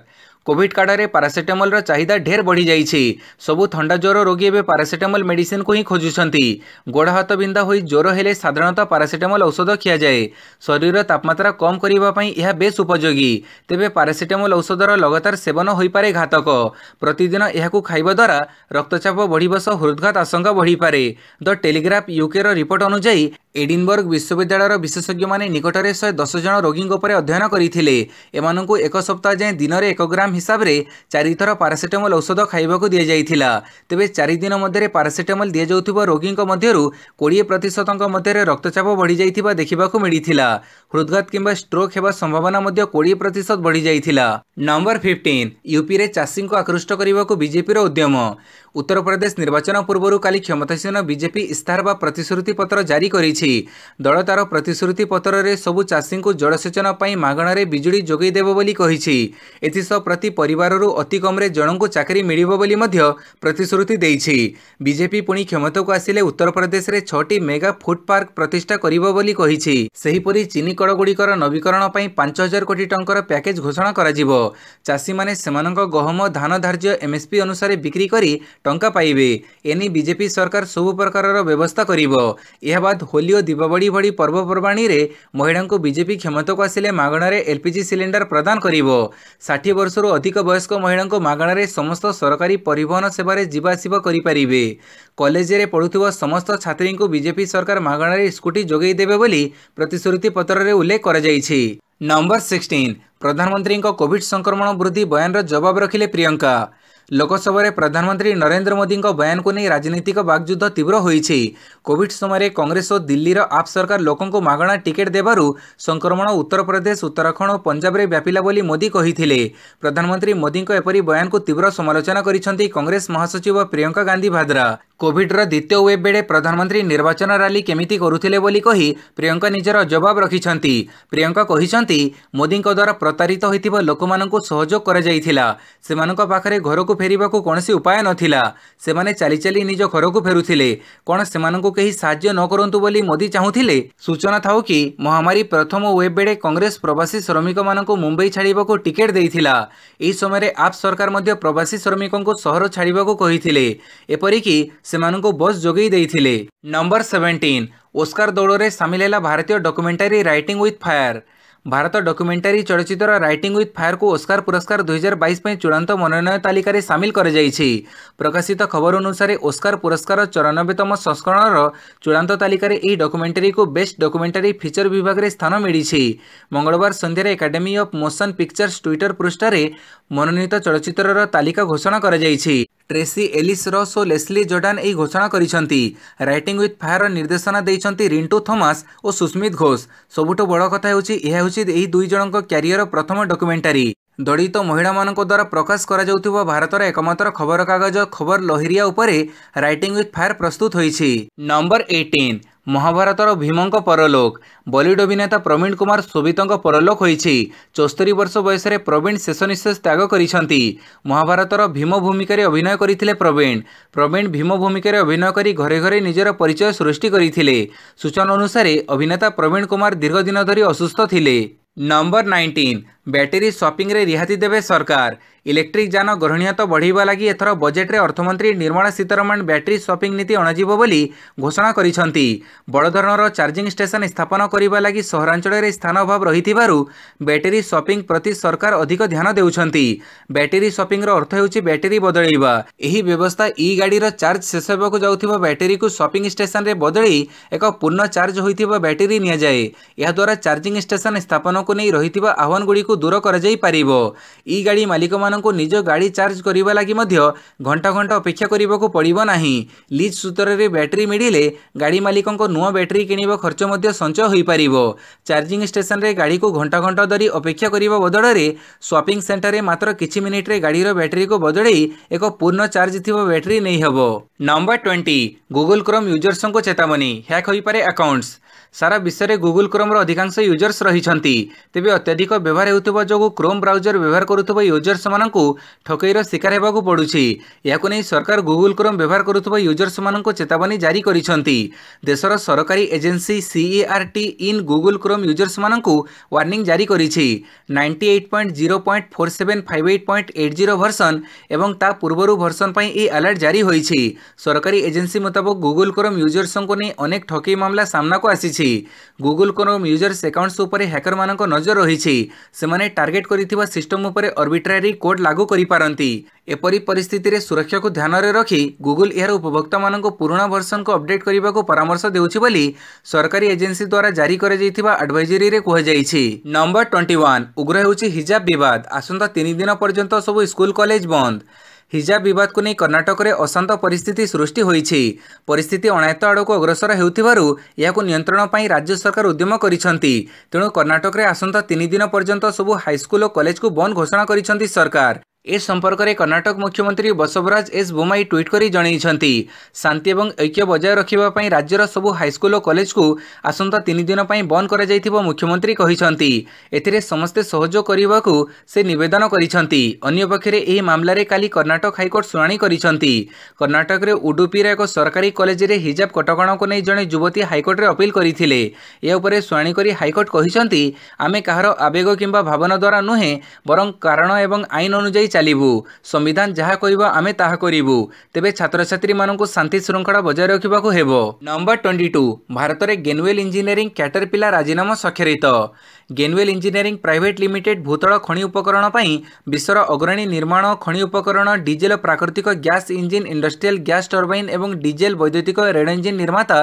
কোভিড কাଳରେ ପାରାସିଟାମଲର ଚାହିଦା ଢେର ବଢ଼ିଯାଇଛି ସବୁ ଥଣ୍ଡା ଜ୍ୱର ରୋଗୀ ଏବେ ପାରାସିଟାମଲ ମେଡିସିନକୁ ହିଁ ଖୋଜୁଛନ୍ତି ଗୋଡ଼ ହାତ ବିନ୍ଧା ହୋଇ ଜ୍ୱର ହେଲେ ସାଧାରଣତଃ ପାରାସିଟାମଲ ଔଷଧ ଖିଆଯାଏ ଶରୀରର ତାପମାତ୍ରା କମ୍ କରିବା ପାଇଁ ଏହା ବେଶ୍ ଉପଯୋଗୀ ତେବେ ପାରାସିଟାମଲ ଔଷଧର ଲଗାତାର ସେବନ ହୋଇପାରେ ଘାତକ ପ୍ରତିଦିନ ଏହାକୁ ଖାଇବା ଦ୍ୱାରା ରକ୍ତଚାପ ବଢ଼ିବ ସହ ହୃଦଘାତ ଆଶଙ୍କା ବଢ଼ିପାରେ ଦ ଟେଲିଗ୍ରାଫ ୟୁକେର ରିପୋର୍ଟ ଅନୁଯାୟୀ ଏଡିନବର୍ଗ ବିଶ୍ୱବିଦ୍ୟାଳୟର ବିଶେଷଜ୍ଞମାନେ ନିକଟରେ ଶହେ ଦଶ ଜଣ ରୋଗୀଙ୍କ ଉପରେ ଅଧ୍ୟୟନ କରିଥିଲେ ଏମାନଙ୍କୁ ଏକ ସପ୍ତାହ ଯାଏଁ ଦିନରେ ଏକ ଗ୍ରାମ হিসাবে চারিথর পারাসিটামল ঔষধ খাইবা দিয়াই তেবে চারিদিন মধ্যে পারাসিটামল দিয়াযাউথিবা রোগীঙ্ মধ্যে কোড়িয়ে প্রত মধ্যে রক্তচাপ বড়ি যাই দেখা মিলিলা হৃদঘাত কিংবা স্ট্রোক হওয়ার সম্ভাবনা মধ্যে কোড়িয়ে প্রত বড়ি যাই নম্বর ফিফটিন ইউপি চাষী আকৃষ্ট করা বিজেপির উদ্যম ଉତ୍ତରପ୍ରଦେଶ ନିର୍ବାଚନ ପୂର୍ବରୁ କାଲି କ୍ଷମତାସୀନ ବିଜେପି ଇସ୍ତାହାର ବା ପ୍ରତିଶ୍ରୁତିପତ୍ର ଜାରି କରିଛି ଦଳ ତା'ର ପ୍ରତିଶ୍ରୁତିପତ୍ରରେ ସବୁ ଚାଷୀଙ୍କୁ ଜଳସେଚନ ପାଇଁ ମାଗଣାରେ ବିଜୁଳି ଯୋଗାଇ ଦେବ ବୋଲି କହିଛି ଏଥିସହ ପ୍ରତି ପରିବାରରୁ ଅତିକମ୍ରେ ଜଣଙ୍କୁ ଚାକିରି ମିଳିବ ବୋଲି ମଧ୍ୟ ପ୍ରତିଶ୍ରୁତି ଦେଇଛି ବିଜେପି ପୁଣି କ୍ଷମତାକୁ ଆସିଲେ ଉତ୍ତରପ୍ରଦେଶରେ ଛଅଟି ମେଗା ଫୁଡ୍ ପାର୍କ ପ୍ରତିଷ୍ଠା କରିବ ବୋଲି କହିଛି ସେହିପରି ଚିନିକଳଗୁଡ଼ିକର ନବୀକରଣ ପାଇଁ ପାଞ୍ଚ ହଜାର କୋଟି ଟଙ୍କାର ପ୍ୟାକେଜ୍ ଘୋଷଣା କରାଯିବ ଚାଷୀମାନେ ସେମାନଙ୍କ ଗହମ ଧାନ ଧାର୍ଯ୍ୟ ଏମ୍ଏସ୍ପି ଅନୁସାରେ ବିକ୍ରି କରି ଟଙ୍କା ପାଇବେ ଏନେଇ ବିଜେପି ସରକାର ସବୁ ପ୍ରକାରର ବ୍ୟବସ୍ଥା କରିବ ଏହା ବାଦ୍ ହୋଲି ଓ ଦୀପାବଳି ଭଳି ପର୍ବପର୍ବାଣୀରେ ମହିଳାଙ୍କୁ ବିଜେପି କ୍ଷମତାକୁ ଆସିଲେ ମାଗଣାରେ ଏଲ୍ପିଜି ସିଲିଣ୍ଡର ପ୍ରଦାନ କରିବ ଷାଠିଏ ବର୍ଷରୁ ଅଧିକ ବୟସ୍କ ମହିଳାଙ୍କୁ ମାଗଣାରେ ସମସ୍ତ ସରକାରୀ ପରିବହନ ସେବାରେ ଯିବା ଆସିବା କରିପାରିବେ କଲେଜରେ ପଢ଼ୁଥିବା ସମସ୍ତ ଛାତ୍ରୀଙ୍କୁ ବିଜେପି ସରକାର ମାଗଣାରେ ସ୍କୁଟି ଯୋଗାଇ ଦେବେ ବୋଲି ପ୍ରତିଶ୍ରୁତି ପତ୍ରରେ ଉଲ୍ଲେଖ କରାଯାଇଛି ନମ୍ବର ସିକ୍ସଟିନ୍ ପ୍ରଧାନମନ୍ତ୍ରୀଙ୍କ କୋଭିଡ୍ ସଂକ୍ରମଣ ବୃଦ୍ଧି ବୟାନର ଜବାବ ରଖିଲେ ପ୍ରିୟଙ୍କା ଲୋକସଭାରେ ପ୍ରଧାନମନ୍ତ୍ରୀ ନରେନ୍ଦ୍ର ମୋଦିଙ୍କ ବୟାନକୁ ନେଇ ରାଜନୈତିକ ବାଗ୍ଯୁଦ୍ଧ ତୀବ୍ର ହୋଇଛି କୋଭିଡ୍ ସମୟରେ କଂଗ୍ରେସ ଓ ଦିଲ୍ଲୀର ଆପ୍ ସରକାର ଲୋକଙ୍କୁ ମାଗଣା ଟିକେଟ୍ ଦେବାରୁ ସଂକ୍ରମଣ ଉତ୍ତରପ୍ରଦେଶ ଉତ୍ତରାଖଣ୍ଡ ଓ ପଞ୍ଜାବରେ ବ୍ୟାପିଲା ବୋଲି ମୋଦି କହିଥିଲେ ପ୍ରଧାନମନ୍ତ୍ରୀ ମୋଦିଙ୍କ ଏପରି ବୟାନକୁ ତୀବ୍ର ସମାଲୋଚନା କରିଛନ୍ତି କଂଗ୍ରେସ ମହାସଚିବ ପ୍ରିୟଙ୍କା ଗାନ୍ଧି ଭାଦ୍ରା କୋଭିଡ୍ର ଦ୍ୱିତୀୟ ୱେବ୍ ବେଳେ ପ୍ରଧାନମନ୍ତ୍ରୀ ନିର୍ବାଚନ ରାଲି କେମିତି କରୁଥିଲେ ବୋଲି କହି ପ୍ରିୟଙ୍କା ନିଜର ଜବାବ ରଖିଛନ୍ତି ପ୍ରିୟଙ୍କା କହିଛନ୍ତି ମୋଦିଙ୍କ ଦ୍ୱାରା ପ୍ରତାରିତ ହୋଇଥିବା ଲୋକମାନଙ୍କୁ ସହଯୋଗ କରାଯାଇଥିଲା ସେମାନଙ୍କ ପାଖରେ ଘରକୁ ଫେରିବାକୁ କୌଣସି ଉପାୟ ନଥିଲା ସେମାନେ ଚାଲି ଚାଲି ନିଜ ଘରକୁ ଫେରୁଥିଲେ କ'ଣ ସେମାନଙ୍କୁ କେହି ସାହାଯ୍ୟ ନ କରନ୍ତୁ ବୋଲି ମୋଦି ଚାହୁଁଥିଲେ ସୂଚନା ଥାଉ କି ମହାମାରୀ ପ୍ରଥମ ୱେବ୍ ବେଳେ କଂଗ୍ରେସ ପ୍ରବାସୀ ଶ୍ରମିକମାନଙ୍କୁ ମୁମ୍ବାଇ ଛାଡ଼ିବାକୁ ଟିକେଟ୍ ଦେଇଥିଲା ଏହି ସମୟରେ ଆପ୍ ସରକାର ମଧ୍ୟ ପ୍ରବାସୀ ଶ୍ରମିକଙ୍କୁ ସହର ଛାଡ଼ିବାକୁ କହିଥିଲେ ଏପରିକି ସେମାନଙ୍କୁ ବସ୍ ଯୋଗାଇ ଦେଇଥିଲେ ନମ୍ବର ସେଭେଣ୍ଟିନ୍ ଓସ୍କାର ଦୌଡ଼ରେ ସାମିଲ ହେଲା ଭାରତୀୟ documentary writing with fire Bharat documentary ଚଳଚ୍ଚିତ୍ର ରାଇଟିଂ ୱିଥ୍ ଫାୟାରକୁ ଓସ୍କାର ପୁରସ୍କାର ଦୁଇହଜାର ବାଇଶ ପାଇଁ ଚୂଡ଼ାନ୍ତ ମନୋନୟନ ତାଲିକାରେ ସାମିଲ କରାଯାଇଛି ପ୍ରକାଶିତ ଖବର ଅନୁସାରେ ଓସ୍କାର ପୁରସ୍କାର ଚଉରାନବେତମ ସଂସ୍କରଣର ଚୂଡ଼ାନ୍ତ ତାଲିକାରେ ଏହି ଡକ୍ୟୁମେଣ୍ଟାରୀକୁ ବେଷ୍ଟ ଡକୁମେଣ୍ଟାରୀ ଫିଚର ବିଭାଗରେ ସ୍ଥାନ ମିଳିଛି ମଙ୍ଗଳବାର ସନ୍ଧ୍ୟାରେ academy of motion pictures Twitter ପୃଷ୍ଠାରେ ମନୋନୀତ ଚଳଚ୍ଚିତ୍ରର ତାଲିକା ଘୋଷଣା କରାଯାଇଛି ଟ୍ରେସି ଏଲିସ୍ ରସ୍ ଓ ଲେସ୍ଲି ଜୋର୍ଡାନ୍ ଏହି ଘୋଷଣା କରିଛନ୍ତି ରାଇଟିଂ ୱିଥ୍ ଫାୟାର ନିର୍ଦ୍ଦେଶନା ଦେଇଛନ୍ତି ରିଣ୍ଟୁ ଥୋମାସ୍ ଓ ସୁସ୍ମିତ ଘୋଷ ସବୁଠୁ ବଡ଼ କଥା ହେଉଛି ଏହା ହେଉଛି ଏହି ଦୁଇ ଜଣଙ୍କ କ୍ୟାରିୟର ପ୍ରଥମ ଡକ୍ୟୁମେଣ୍ଟାରୀ ଦଳିତ ମହିଳାମାନଙ୍କ ଦ୍ୱାରା ପ୍ରକାଶ କରାଯାଉଥିବା ଭାରତର ଏକମାତ୍ର ଖବରକାଗଜ ଖବର ଲହିରିଆ ଉପରେ ରାଇଟିଂ ୱିଥ୍ ଫାୟାର ପ୍ରସ୍ତୁତ ହୋଇଛି ନମ୍ବର ଏଇଟିନ୍ ମହାଭାରତର ଭୀମଙ୍କ ପରଲୋକ ବଲିଉଡ୍ ଅଭିନେତା ପ୍ରବୀଣ କୁମାର ସୋବିତଙ୍କ ପରଲୋକ ହୋଇଛି ଚଉସ୍ତରୀ ବର୍ଷ ବୟସରେ ପ୍ରବୀଣ ଶେଷ ନିଶେଷ ତ୍ୟାଗ କରିଛନ୍ତି ମହାଭାରତର ଭୀମ ଭୂମିକାରେ ଅଭିନୟ କରିଥିଲେ ପ୍ରବୀଣ ପ୍ରବୀଣ ଭୀମ ଭୂମିକାରେ ଅଭିନୟ କରି ଘରେ ଘରେ ନିଜର ପରିଚୟ ସୃଷ୍ଟି କରିଥିଲେ ସୂଚନା ଅନୁସାରେ ଅଭିନେତା ପ୍ରବୀଣ କୁମାର ଦୀର୍ଘ ଦିନ ଧରି ଅସୁସ୍ଥ ଥିଲେ ନମ୍ବର ନାଇଣ୍ଟିନ୍ ବ୍ୟାଟେରୀ ସପିଂରେ ରିହାତି ଦେବେ ସରକାର ઇલેક્ટ્રિક જાન ગ્રહણીયતા બઢાઇવા લાગી એથર બજેટ્રે અર્થમંત્રી નિર્મળા સીતારમણ બેટરી સપિંગ નીતિ અଣାଯିବ ବୋଲି ଘୋଷଣା କରିଛନ୍ତି ବଡ଼ଧରଣର ଚାର୍ଜିଂ ଷ୍ଟେସନ ସ୍ଥାପନ କରିବା ଲାଗି ସହରାଞ୍ଚଳରେ ସ୍ଥାନ ଅଭାବ ରହିଥିବାରୁ ବ୍ୟାଟେରୀ ସପିଂ ପ୍ରତି ସରକାର ଅଧିକ ଧ୍ୟାନ ଦେଉଛନ୍ତି ବ୍ୟାଟେରୀ ସପିଂର ଅର୍ଥ ହେଉଛି ବ୍ୟାଟେରୀ ବଦଳାଇବା ଏହି ବ୍ୟବସ୍ଥା ଇ ଗାଡ଼ିର ଚାର୍ଜ ଶେଷ ହେବାକୁ ଯାଉଥିବା ବ୍ୟାଟେରୀକୁ ସପିଂ ଷ୍ଟେସନରେ ବଦଳି ଏକ ପୂର୍ଣ୍ଣ ଚାର୍ଜ ହୋଇଥିବା ବ୍ୟାଟେରୀ ନିଆଯାଏ ଏହାଦ୍ୱାରା ଚାର୍ଜିଂ ଷ୍ଟେସନ ସ୍ଥାପନକୁ ନେଇ ରହିଥିବା ଆହ୍ୱାନଗୁଡ଼ିକୁ ଦୂର କରାଯାଇପାରିବ ଇ ଗାଡ଼ି ମାଲିକମାନଙ୍କୁ ଆପଣଙ୍କୁ ନିଜ ଗାଡ଼ି ଚାର୍ଜ କରିବା ଲାଗି ମଧ୍ୟ ଘଣ୍ଟା ଘଣ୍ଟା ଅପେକ୍ଷା କରିବାକୁ ପଡ଼ିବ ନାହିଁ ଲିଜ୍ ସୂତ୍ରରେ ବ୍ୟାଟେରୀ ମିଳିଲେ ଗାଡ଼ି ମାଲିକଙ୍କ ନୂଆ ବ୍ୟାଟେରୀ କିଣିବା ଖର୍ଚ୍ଚ ମଧ୍ୟ ସଞ୍ଚୟ ହୋଇପାରିବ ଚାର୍ଜିଂ ଷ୍ଟେସନରେ ଗାଡ଼ିକୁ ଘଣ୍ଟା ଘଣ୍ଟା ଧରି ଅପେକ୍ଷା କରିବା ବଦଳରେ ସପିଂ ସେଣ୍ଟରରେ ମାତ୍ର କିଛି ମିନିଟ୍ରେ ଗାଡ଼ିର ବ୍ୟାଟେରୀକୁ ବଦଳେଇ ଏକ ପୂର୍ଣ୍ଣ ଚାର୍ଜ ଥିବା ବ୍ୟାଟେରୀ ନେଇହେବ ନମ୍ବର ଟ୍ୱେଣ୍ଟି ଗୁଗୁଲ କ୍ରୋମ୍ ୟୁଜର୍ସଙ୍କୁ ଚେତାବନୀ ହ୍ୟାକ୍ ହୋଇପାରେ ଆକାଉଣ୍ଟସ୍ ସାରା ବିଶ୍ୱରେ ଗୁଗୁଲ କ୍ରୋମ୍ର ଅଧିକାଂଶ ୟୁଜର୍ସ ରହିଛନ୍ତି ତେବେ ଅତ୍ୟଧିକ ବ୍ୟବହାର ହେଉଥିବା ଯୋଗୁଁ କ୍ରୋମ୍ ବ୍ରାଉଜର ବ୍ୟବହାର କରୁଥିବା ୟୁଜର୍ସମାନଙ୍କ ମାନଙ୍କୁ ଠକେଇର ଶିକାର ହେବାକୁ ପଡ଼ୁଛି ଏହାକୁ ନେଇ ସରକାର ଗୁଗୁଲ କ୍ରୋମ୍ ବ୍ୟବହାର କରୁଥିବା ୟୁଜର୍ସମାନଙ୍କୁ ଚେତାବନୀ ଜାରି କରିଛନ୍ତି ଦେଶର ସରକାରୀ agency CERT In Google Chrome ୟୁଜର୍ସମାନଙ୍କୁ ୱାର୍ଣ୍ଣିଂ ଜାରି କରିଛି ninety eight point zero point four seven five eight point eight zero version ଏବଂ ତା ପୂର୍ବରୁ ଭର୍ସନ୍ ପାଇଁ ଏହି ଆଲର୍ଟ ଜାରି ହୋଇଛି ସରକାରୀ ଏଜେନ୍ସି ମୁତାବକ ଗୁଗୁଲ କ୍ରୋମ୍ ୟୁଜର୍ସଙ୍କୁ ନେଇ ଅନେକ ଠକେଇ ମାମଲା ସାମ୍ନାକୁ ଆସିଛି ଗୁଗୁଲ କ୍ରୋମ୍ ୟୁଜର୍ସ ଆକାଉଣ୍ଟସ୍ ଉପରେ ହ୍ୟାକର୍ମାନଙ୍କ ନଜର ରହିଛି ସେମାନେ ଟାର୍ଗେଟ୍ କରିଥିବା ସିଷ୍ଟମ୍ ଉପରେ ଅର୍ବିଟ୍ରାରୀ କୋଡ୍ ରିପୋର୍ଟ ଲାଗୁ କରିପାରନ୍ତି ଏପରି ପରିସ୍ଥିତିରେ ସୁରକ୍ଷାକୁ ଧ୍ୟାନରେ ରଖି ଗୁଗୁଲ ଏହାର ଉପଭୋକ୍ତାମାନଙ୍କୁ ପୁରୁଣା ଭର୍ସନକୁ ଅପଡେଟ୍ କରିବାକୁ ପରାମର୍ଶ ଦେଉଛି ବୋଲି ସରକାରୀ ଏଜେନ୍ସି ଦ୍ୱାରା ଜାରି କରାଯାଇଥିବା ଆଡଭାଇଜରିରେ କୁହାଯାଇଛି ନମ୍ବର ଟ୍ୱେଣ୍ଟି ଉଗ୍ର ହେଉଛି ହିଜାବ ବିବାଦ ଆସନ୍ତା ତିନି ଦିନ ପର୍ଯ୍ୟନ୍ତ ସବୁ ସ୍କୁଲ କଲେଜ ବନ୍ଦ ହିଜାବ ବିବାଦକୁ ନେଇ କର୍ଣ୍ଣାଟକରେ ଅଶାନ୍ତ ପରିସ୍ଥିତି ସୃଷ୍ଟି ହୋଇଛି ପରିସ୍ଥିତି ଅଣାୟତ ଆଡ଼କୁ ଅଗ୍ରସର ହେଉଥିବାରୁ ଏହାକୁ ନିୟନ୍ତ୍ରଣ ପାଇଁ ରାଜ୍ୟ ସରକାର ଉଦ୍ୟମ କରିଛନ୍ତି ତେଣୁ କର୍ଣ୍ଣାଟକରେ ଆସନ୍ତା ତିନି ଦିନ ପର୍ଯ୍ୟନ୍ତ ସବୁ ହାଇସ୍କୁଲ ଓ କଲେଜକୁ ବନ୍ଦ ଘୋଷଣା କରିଛନ୍ତି ସରକାର ଏ ସମ୍ପର୍କରେ କର୍ଣ୍ଣାଟକ ମୁଖ୍ୟମନ୍ତ୍ରୀ ବସବରାଜ ଏସ୍ ବୋମାଇ ଟ୍ୱିଟ୍ କରି ଜଣାଇଛନ୍ତି ଶାନ୍ତି ଏବଂ ଐକ୍ୟ ବଜାୟ ରଖିବା ପାଇଁ ରାଜ୍ୟର ସବୁ ହାଇସ୍କୁଲ ଓ କଲେଜକୁ ଆସନ୍ତା ତିନି ଦିନ ପାଇଁ ବନ୍ଦ କରାଯାଇଥିବା ମୁଖ୍ୟମନ୍ତ୍ରୀ କହିଛନ୍ତି ଏଥିରେ ସମସ୍ତେ ସହଯୋଗ କରିବାକୁ ସେ ନିବେଦନ କରିଛନ୍ତି ଅନ୍ୟପକ୍ଷରେ ଏହି ମାମଲାରେ କାଲି କର୍ଣ୍ଣାଟକ ହାଇକୋର୍ଟ ଶୁଣାଣି କରିଛନ୍ତି କର୍ଣ୍ଣାଟକରେ ଉଡୁପିର ଏକ ସରକାରୀ କଲେଜରେ ହିଜାବ କଟକଣାକୁ ନେଇ ଜଣେ ଯୁବତୀ ହାଇକୋର୍ଟରେ ଅପିଲ କରିଥିଲେ ଏହା ଉପରେ ଶୁଣାଣି କରି ହାଇକୋର୍ଟ କହିଛନ୍ତି ଆମେ କାହାର ଆବେଗ କିମ୍ବା ଭାବନା ଦ୍ୱାରା ନୁହେଁ ବରଂ କାରଣ ଏବଂ ଆଇନ ଅନୁଯାୟୀ ଚାଲିବୁ ସମ୍ବିଧାନ ଯାହା କହିବ ଆମେ ତାହା କରିବୁ ତେବେ ଛାତ୍ରଛାତ୍ରୀମାନଙ୍କୁ ଶାନ୍ତି ଶୃଙ୍ଖଳା ବଜାୟ ରଖିବାକୁ ହେବ ନମ୍ବର ଟ୍ୱେଣ୍ଟି ଟୁ ଭାରତରେ ଗେନୱେଲ୍ ଇଞ୍ଜିନିୟରିଂ କ୍ୟାଟରପିଲା ରାଜିନାମା ସ୍ୱାକ୍ଷରିତ ଗେନୱେଲ୍ ଇଞ୍ଜିନିୟରିଂ ପ୍ରାଇଭେଟ୍ ଲିମିଟେଡ୍ ଭୂତଳ ଖଣି ଉପକରଣ ପାଇଁ ବିଶ୍ୱର ଅଗ୍ରଣୀ ନିର୍ମାଣ ଖଣି ଉପକରଣ ଡିଜେଲ ପ୍ରାକୃତିକ gas engine industrial gas turbine ଏବଂ ଡିଜେଲ ବୈଦ୍ୟୁତିକ ରେଳ ଇଞ୍ଜିନ୍ ନିର୍ମାତା